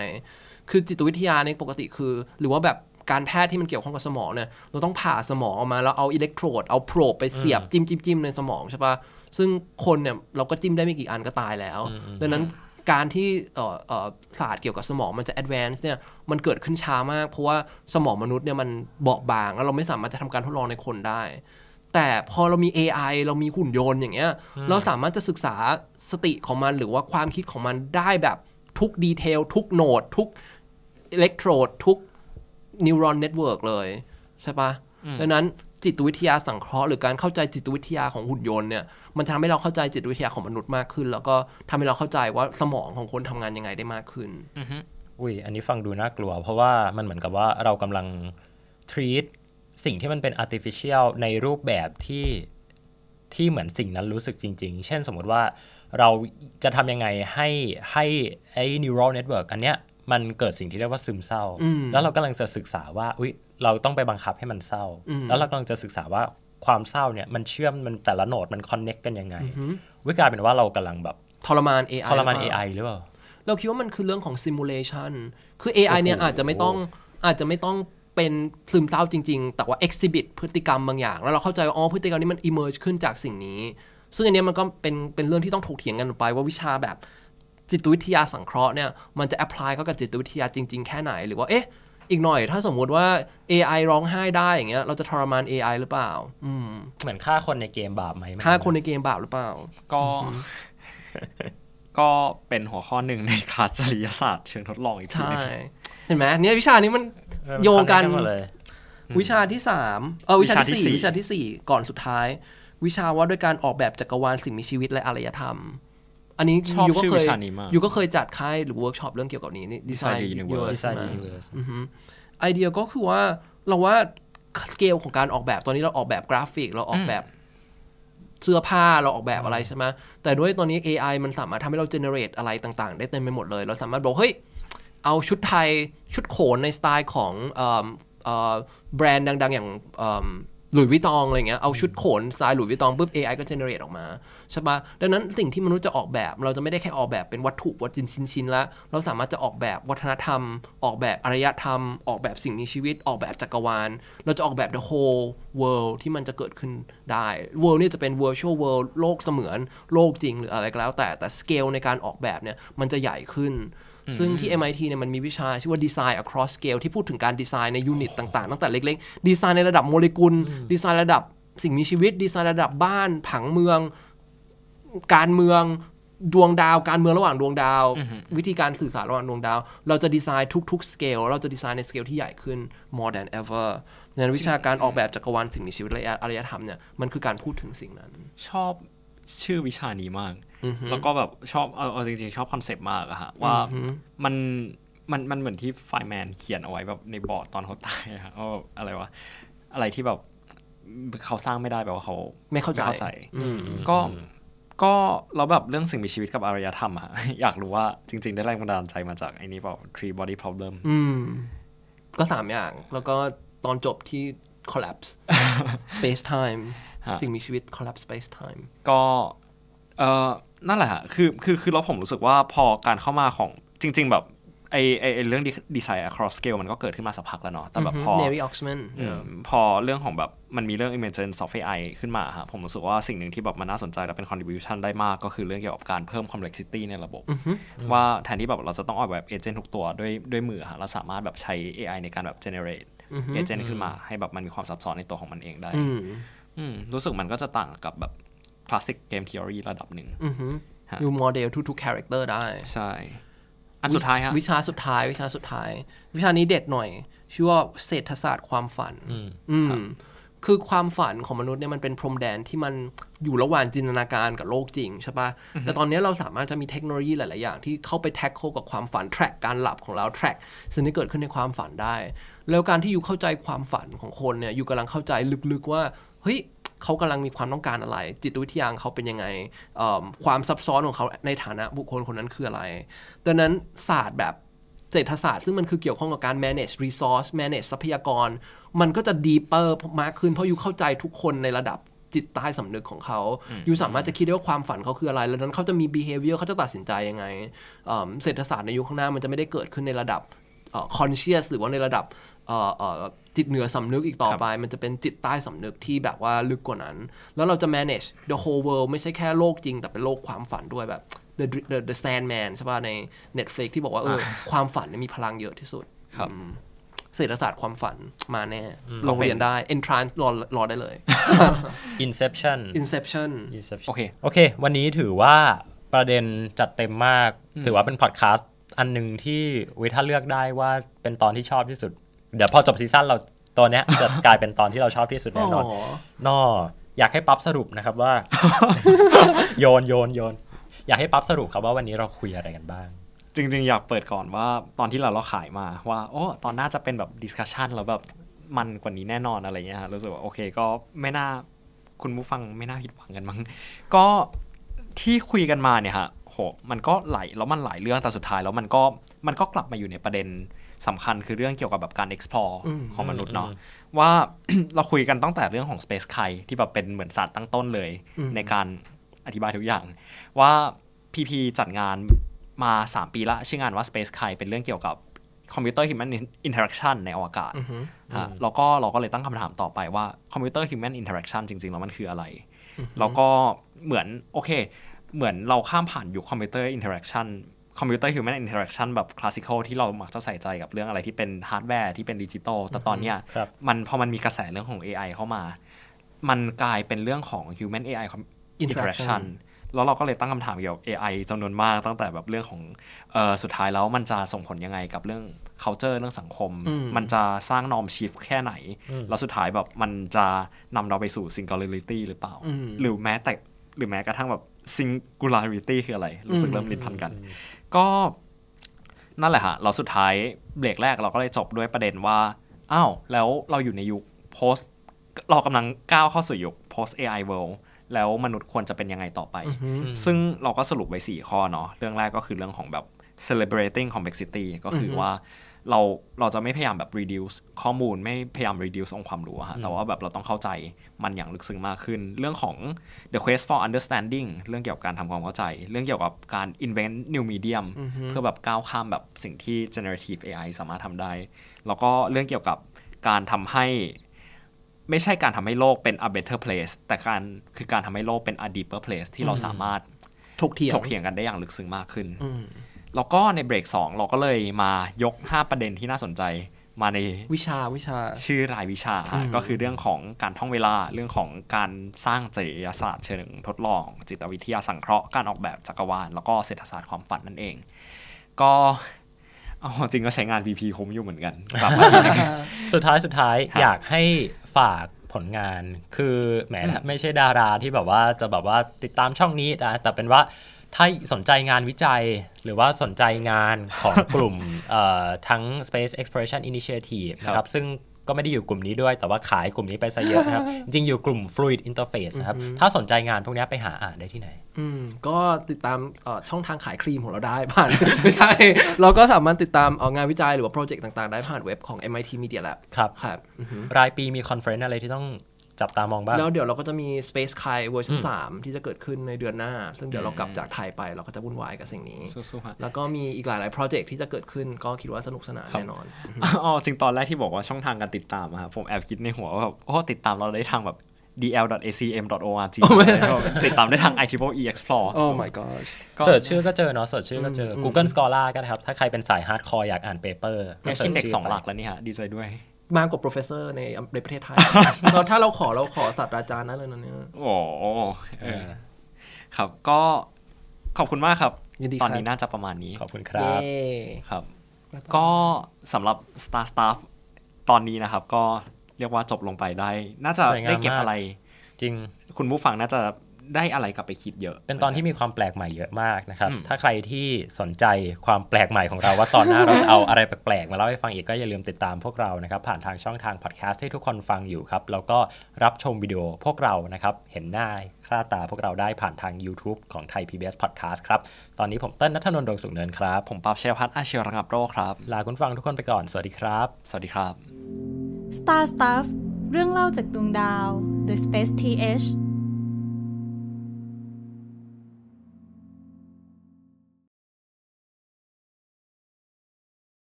คือจิตวิทยาในปกติคือ หรือว่าแบบการแพทย์ที่มันเกี่ยวข้องกับสมองเนี่ยเราต้องผ่าสมองออกมาแล้วเอาอิเล็กโทรดเอาโปรบไปเสียบจิ้มจิ้มจิ้มในสมองใช่ปะซึ่งคนเนี่ยเราก็จิ้มได้ไม่กี่อันก็ตายแล้ว ดังนั้นการที่ศาสตร์เกี่ยวกับสมองมันจะแอดวานซ์เนี่ยมันเกิดขึ้นช้ามากเพราะว่าสมองมนุษย์เนี่ยมันเบาบาง แล้วเราไม่สามารถจะทำการทดลองในคนได้ แต่พอเรามี AI เรามีหุ่นยนต์อย่างเงี้ยเราสามารถจะศึกษาสติของมันหรือว่าความคิดของมันได้แบบทุกดีเทล ทุกโนด ทุกอิเล็กโทรดทุกนิวรอนเน็ตเวิร์กเลยใช่ปะดังนั้นจิตวิทยาสังเคราะห์หรือการเข้าใจจิตวิทยาของหุ่นยนต์เนี่ยมันทำให้เราเข้าใจจิตวิทยาของมนุษย์มากขึ้น แล้วก็ทำให้เราเข้าใจว่าสมองของคนทำงานยังไงได้มากขึ้นอืออุ้ยอันนี้ฟังดู
น่ากลัวเพราะว่ามันเหมือนกับว่าเรากำลัง treat สิ่งที่มันเป็น artificial ในรูปแบบที่ที่เหมือนสิ่งนั้นรู้สึกจริง ๆ เช่นสมมติว่าเราจะทำยังไงให้ให้ไอ้ neural network อันเนี้ยมันเกิดสิ่งที่เรียกว่าซึมเศร้าแล้วเรากำลังจะศึกษาว่าอุ้ยเราต้องไปบังคับให้มันเศร้า แล้วเรากำลังจะศึกษาว่าความเศร้าเนี่ยมันเชื่อมมันแต่ละโหนด มันคอนเน็กกันยังไง วิกาเป็นว่าเรากำลัง
แบบทรมาน AI ทรมาน AI หรือเปล่า เราคิดว่ามันคือเรื่องของซิมูเลชันคือ AI เนี่ยอาจจะไม่ต้องอาจจะไม่ต้องเป็นซึมเศร้าจริง ๆ แต่ว่า exhibit พฤติกรรมบางอย่าง แล้วเราเข้าใจว่าอ๋อพฤติกรรมนี้มัน emerge ขึ้นจากสิ่งนี้ ซึ่งอันนี้มันก็เป็นเป็นเรื่องที่ต้องถกเถียงกันไปว่าวิชาแบบจิตวิทยาสังเคราะห์เนี่ยมันจะ apply เข้ากับจิตวิทยาจริงๆ แค่ไหนหรือว่าเอ๊ะอีกหน่อยถ้าสมมุติว่า AI ร้องไห้ได้อย่างเงี้ย เราจะทรมาน AI หรือเปล่า อืมเหมือนฆ่าคนในเกมบาปไหมฆ่าคนในเกมบาป หรือเปล่า ก็
ก็เป็นหัวข้อหนึ่งในคลาสจริยศาสตร์ เชิงทดลองอีกทีใช่
เห็นไหมเนี่ยวิชานี้มันโยงกันวิชาที่สามเออวิชาที่สี่วิชาที่สี่ ก่อนสุดท้าย วิชาว่าด้วยการออกแบบจักรวาลสิ่งมีชีวิตและอารยธรรมันนี้ชอบชื่อวิชานี้มากยูก็เคยจัดค่ายหรือเวิร์กช็อปเรื่องเกี่ยวกับนี้นี่ดีไซน์ยูนิเวอร์สมาไอเดียก็คือว่า เราว่าสเกลของการออกแบบตอนนี้เราออกแบบกราฟิกเราออกแบบ เสื้อผ้าเราออกแบบอะไรใช่ไหมแต่ด้วยตอนนี้ AI มันสามารถทำให้เราเจเนเรตอะไรต่าง ๆ ได้เต็มไปหมดเลย เราสามารถบอก เฮ้ย เอาชุดไทย ชุดโขนในสไตล์ของแบรนด์ดัง ๆ อย่างหลุยวิตองอะไรเงี้ย เอาชุดขนสายหลุยวิตองปุ๊บ AI ก็เจเนเรตออกมาใช่ปะดังนั้นสิ่งที่มนุษย์จะออกแบบ เราจะไม่ได้แค่ออกแบบ เป็นวัตถุวัตถชิ้นชิ้นละเราสามารถจะออกแบบวัฒนธรรม ออกแบบ อารยธรรมออกแบบสิ่งมีชีวิตออกแบบจักรวาล เราจะออกแบบ the whole world ที่มันจะเกิดขึ้นได้ world นี่จะเป็น virtual world โลกเสมือนโลกจริงหรืออะไรก็แล้ว แต่แต่ scale ในการออกแบบเนี่ยมันจะใหญ่ขึ้นซึ่งที่ MIT เนี่ยมันมีวิชาชื่อว่า Design Across Scale ที่พูดถึงการดีไซน์ในยูนิตต่าง ๆ ตั้งแต่เล็กๆดีไซน์ในระดับโมเลกุลดีไซน์ระดับสิ่งมีชีวิตดีไซน์ระดับบ้านผังเมืองการเมืองดวงดาว การเมืองระหว่างดวงดาว วิธีการสื่อสารระหว่างดวงดาว เราจะดีไซน์ทุกๆสเกลเราจะดีไซน์ในสเกลที่ใหญ่ขึ้น more than ever ในวิชาการออกแบบจักรวาลสิ่งมีชีวิตและอารยธรรมเนี่ยมันคือการพูดถึงสิ่งนั้น
ชอบชื่อวิชานี้มากแล้วก็แบบชอบเอาจริงๆ ชอบคอนเซปต์มากอะฮะว่ามันมันมันเหมือนที่ไฟแมนเขียนเอาไว้แบบในบอร์ดตอนเขาตายอะว่าอะไรวะ อะไรที่แบบเขาสร้างไม่ได้แบบว่าเขาไม่เข้าใจก็ก็เราแบบเรื่องสิ่งมีชีวิตกับอารยธรรมอะอยากรู้ว่าจริงๆ ได้แรงบันดาลใจมาจากไอ้นี้เปล่า three body problem
อืม
ก็สามอย่าง แล้วก็ตอนจบที่ collapse space time สิ่งมีชีวิต collapse space time
ก็ เออนั่นแหละคือ คือ คือเราผมรู้สึกว่าพอการเข้ามาของจริง ๆ แบบไอไอเรื่องดีไซน์ across scale มันก็เกิดขึ้นมาสักพักแล้วเนาะ แต่แบบพอ Nary Oxman พอเรื่องของแบบมันมีเรื่อง e m e r g e n s of AI ขึ้นมาฮะ ผมรู้สึกว่าสิ่งหนึ่งที่แบบมันน่าสนใจและเป็น contribution ได้มาก ก็คือเรื่องเกี่ยวกับการเพิ่ม complexity ในระบบ ว่าแทนที่แบบเราจะต้องออกแบบ agent ทุกตัวด้วยด้วยมือฮะเราสามารถแบบใช้ AI ในการแบบ generate agent ขึ้นมาให้แบบมันมีความซับซ้อนในตัวของมันเองได้รู้สึกมันก็จะต่างกับแบบคลาสสิกเกมทีอรีระดับหนึ่งดู
โมเดลทุกๆคาแรคเตอร์ได้ ใช่ อันสุดท้ายฮะ วิชาสุดท้ายวิชาสุดท้าย วิชานี้เด็ดหน่อยชื่อว่าเศรษฐศาสตร์ความฝันอืมคือความฝันของมนุษย์เนี่ยมันเป็นพรมแดนที่มันอยู่ระหว่างจินตนาการกับโลกจริงใช่ปะ่ะ แต่ตอนนี้เราสามารถจะมีเทคโนโลยีหลาย ๆ อย่าง ที่เข้าไปแท็กโคกับความฝันแทร็กการหลับของเราแทร็กสิ่งที่เกิดขึ้นในความฝันได้ แล้วการที่อยู่เข้าใจความฝันของคนเนี่ยอยู่กำลังเข้าใจลึก ๆ ว่าเฮ้ยเขากำลังมีความต้องการอะไร จิตวิทยาของเขาเป็นยังไงความซับซ้อนของเขาในฐานะบุคคลคนนั้นคืออะไร ดังนั้นศาสตร์แบบเศรษฐศาสตร์ซึ่งมันคือเกี่ยวข้องกับการ manage resource manage ทรัพยากร มันก็จะ deeper มากขึ้นเพราะอยู่เข้าใจทุกคนในระดับจิตใต้สำนึกของเขาอยู่สามารถจะคิดได้ว่าความฝันเขาคืออะไรแล้วนั้นเขาจะมี behavior เขาจะตัดสินใจยังไงเศรษฐศาสตร์ในยุคข้างหน้ามันจะไม่ได้เกิดขึ้นในระดับ conscious หรือว่าในระดับจิตเหนือสำนึกอีกต่อไป มันจะเป็นจิตใต้สำนึกที่แบบว่าลึกกว่านั้น แล้วเราจะ manage the whole world ไม่ใช่แค่โลกจริง แต่เป็นโลกความฝันด้วยแบบ the the, the Sandman ใช่ป่ะ ใน Netflix ที่บอกว่า เออ ความฝันมีพลังเยอะที่สุด ครับเศรษฐศาสตร์ความฝันมาแน่ลงเรียนได้ entrance รอรอได้เลย inception inception โอเค
โอเค วันนี้ถือว่าประเด็นจัดเต็มมากถือว่าเป็นพอดแคสต์อันหนึ่งที่วิถ้าเลือกได้ว่าเป็นตอนที่ชอบที่สุดเดี๋ยวพอจบซีซั่นเราตัวเนี้ยจะกลายเป็นตอนที่เราชอบที่สุดแน่นอนนออยากให้ปั๊บสรุปนะครับว่าโยนโยนโยนอยากให้ปั๊บสรุปครับว่าวันนี้เราคุยอะไรกันบ้าง จริงๆ อยากเปิดก่อนว่าตอนที่เราเราขายมาว่า โอ้ตอนหน้าจะเป็นแบบดิสคัชชันแล้วแบบมันกว่านี้แน่นอนอะไรเงี้ยรู้สึกว่าโอเคก็ไม่น่า คุณผู้ฟังไม่น่าผิดหวังกันมั้งก็ที่คุยกันมาเนี่ยฮะโหมันก็ไหลแล้วมันหลายเรื่องแต่สุดท้าย แล้วมันก็มันก็กลับมาอยู่ในประเด็นสำคัญคือเรื่องเกี่ยวกับแบบการ explore ของมนุษย์เนาะว่าเราคุยกันตั้งแต่เรื่องของ space ใครที่แบบเป็นเหมือนศาสตร์ตั้งต้นเลยในการอธิบายทุกอย่างว่าพีพีจัดงานมา 3 ปีละ ชื่องานว่า space ใครเป็นเรื่องเกี่ยวกับคอมพิวเตอร์ human interaction ในอวกาศฮะแล้วก็เราก็เลยตั้งคำถามต่อไปว่าคอมพิวเตอร์ human interaction จริง ๆ แล้วมันคืออะไรแล้วก็เหมือน โอเค เหมือนเราข้ามผ่านยุคคอมพิวเตอร์ interaction คอมพิวเตอร์ฮิวแมนอินเทอร์แอคชั่นแบบคลาสสิคอลที่เรามักจะใส่ใจกับเรื่องอะไรที่เป็นฮาร์ดแวร์ที่เป็นดิจิตอลแต่ตอนเนี้ยมันพอมันมีกระแสเรื่องของ AI เข้ามา มันกลายเป็นเรื่องของ Human AI Interaction แล้วเราก็เลยตั้งคำถามเกี่ยวกับ AI จำนวนมากตั้งแต่แบบเรื่องของออสุดท้ายแล้วมันจะส่งผลยังไงกับเรื่อง culture เรื่องสังคม มันจะสร้าง norm shift แค่ไหน แล้วสุดท้ายแบบมันจะนำเราไปสู่ singularity หรือเปล่า หรือแม้แต่หรือแม้กระทั่งแบบ singularity คืออะไร รู้สึกเริ่มลิ้นพันกัน ก็นั่นแหละฮะเราสุดท้ายเบรกแรกเราก็เลยจบด้วยประเด็นว่าอ้าวแล้วเราอยู่ในยุค post เรากำลังก้าวเข้าสู่ยุค post AI world แล้วมนุษย์ควรจะเป็นยังไงต่อไป ซึ่งเราก็สรุปไว้4ข้อเนาะเรื่องแรกก็คือเรื่องของแบบ celebrating complexity ก็คือว่าเราเราจะไม่พยายามแบบ reduce ข้อมูลไม่พยายาม reduce องความรู้ฮะแต่ว่าแบบเราต้องเข้าใจมันอย่างลึกซึ้งมากขึ้น เรื่องของ the quest for understanding เรื่องเกี่ยวกับการทำความเข้าใจ เรื่องเกี่ยวกับการ invent new medium เพื่อแบบก้าวข้ามแบบสิ่งที่ generative AI สามารถทำได้ แล้วก็เรื่องเกี่ยวกับการทำให้ ไม่ใช่การทำให้โลกเป็น a better place แต่การคือการทำให้โลกเป็น a deeper place ที่เราสามารถถกเถียงกันได้อย่างลึกซึ้งมากขึ้นแล้วก็ในเบรก2เราก็เลยมายก 5 ประเด็นที่น่าสนใจมาในวิชาวิชาชื่อรายวิชา ก็คือเรื่องของการท่องเวลาเรื่องของการสร้างจิตวิทยาศาสตร์เชิงทดลอง จิตวิทยาสังเคราะห์การออกแบบจักรวาลแล้วก็เศรษฐศาสตร์ความฝันนั่นเอง ก็เอาจริงก็ใช้งาน VP คีคมอยู่เหมือนกันสุดท้ายสุดท้ายอยากให้ฝากผลงานคือแหมไม่ใช่ดาราที่แบบว่าจะแบบว่าติดตามช่องนี้ต่แต่เป็นว่าถ้าสนใจงานวิจัย หรือว่าสนใจงานของกลุ่มทั้ง Space Exploration Initiative นะครับ ซึ่งก็ไม่ได้อยู่กลุ่มนี้ด้วยแต่ว่าขายกลุ่มนี้ไปซะเยอะ นะครับ จริงอยู่กลุ่ม Fluid Interface นะครับถ้าสนใจงานพวกนี้ไปหา อ่านได้ที่ไหน
อื
มก็ติดตามช่องทางขายครีมของเราได้ผ่านไม่ใช่เราก็สามารถติดตามงานวิจัยหรือว่าโปรเจกต์ต่างๆได้ผ่านเว็บของ MIT Media Lab ครับครับรายปีมีคอนเฟรนซ์อะไรที่ต้องจับตามองบ้างแล้วเดี๋ยวเราก็จะมี Space Kai เวอร์ชันมที่จะเกิดขึ้นในเดือนหน้า ซึ่งเดี๋ยวเรากลับจากไทยไปเราก็จะวุ่นวายกับสิ่งนี้ แล้วก็มีอีกหลาย ๆ โปรเจกต์ที่จะเกิดขึ้นก็คิดว่าสนุกสนานแน่นอน
อ๋อจริงตอนแรกที่บอกว่าช่องทางการติดตามอะครับผมแอบคิดในหัวว่าแบบโอ้ติดตามเราได้ทางแบบ dl.acm.org ติดตามได้ทาง i p e o p l e explore oh my god เสิร์ชชื่อก็เจอเนาะเสิร์ชชื่อก็เจอ Google Scholar ก็นครับถ้าใครเป็นสายฮาร์ดคอร์อยากอ่านเปเปอร์ก็เสิร์ชชื่อสองหลักแล้วนี่ฮะดีใจด้วย
มากกว่า professor ในในประเทศไทยเราถ้าเราขอเราขอศาสตราจารย์นั่นเลยนะเนี่ย
โอ้ครับ ก็ขอบคุณมากครับ ตอนนี้น่าจะประมาณนี้ ขอบคุณครับ ครับ ก็สำหรับ Star Staff ตอนนี้นะครับก็เรียกว่าจบลงไปได้ น่าจะได้เก็บอะไร จริง คุณผู้ฟังน่าจะได้อะไรกลับไปคิดเยอะ เป็นตอนที่มีความแปลกใหม่เยอะมากนะครับ ถ้าใครที่สนใจความแปลกใหม่ของเราว่าตอนหน้าเราจะเอาอะไรแปลกๆมาเล่าให้ฟังอีกก็อย่าลืมติดตามพวกเรานะครับผ่านทางช่องทางพอดแคสต์ที่ทุกคนฟังอยู่ครับ แล้วก็รับชมวิดีโอพวกเรานะครับเห็นหน้าค่าตาพวกเราได้ผ่านทาง YouTube ของไทย PBS Podcast ครับ ตอนนี้ผมเต้นนัทนนท์ดวงสุขเนินครับ ผมปั๊บเชลพัฒน์อาชีวรังับโรครับ ลาคุณฟังทุกคนไปก่อน สวัสดีครับ สวัสดีครับ
Star Stuff เรื่องเล่าจากดวงดาว The
Space TH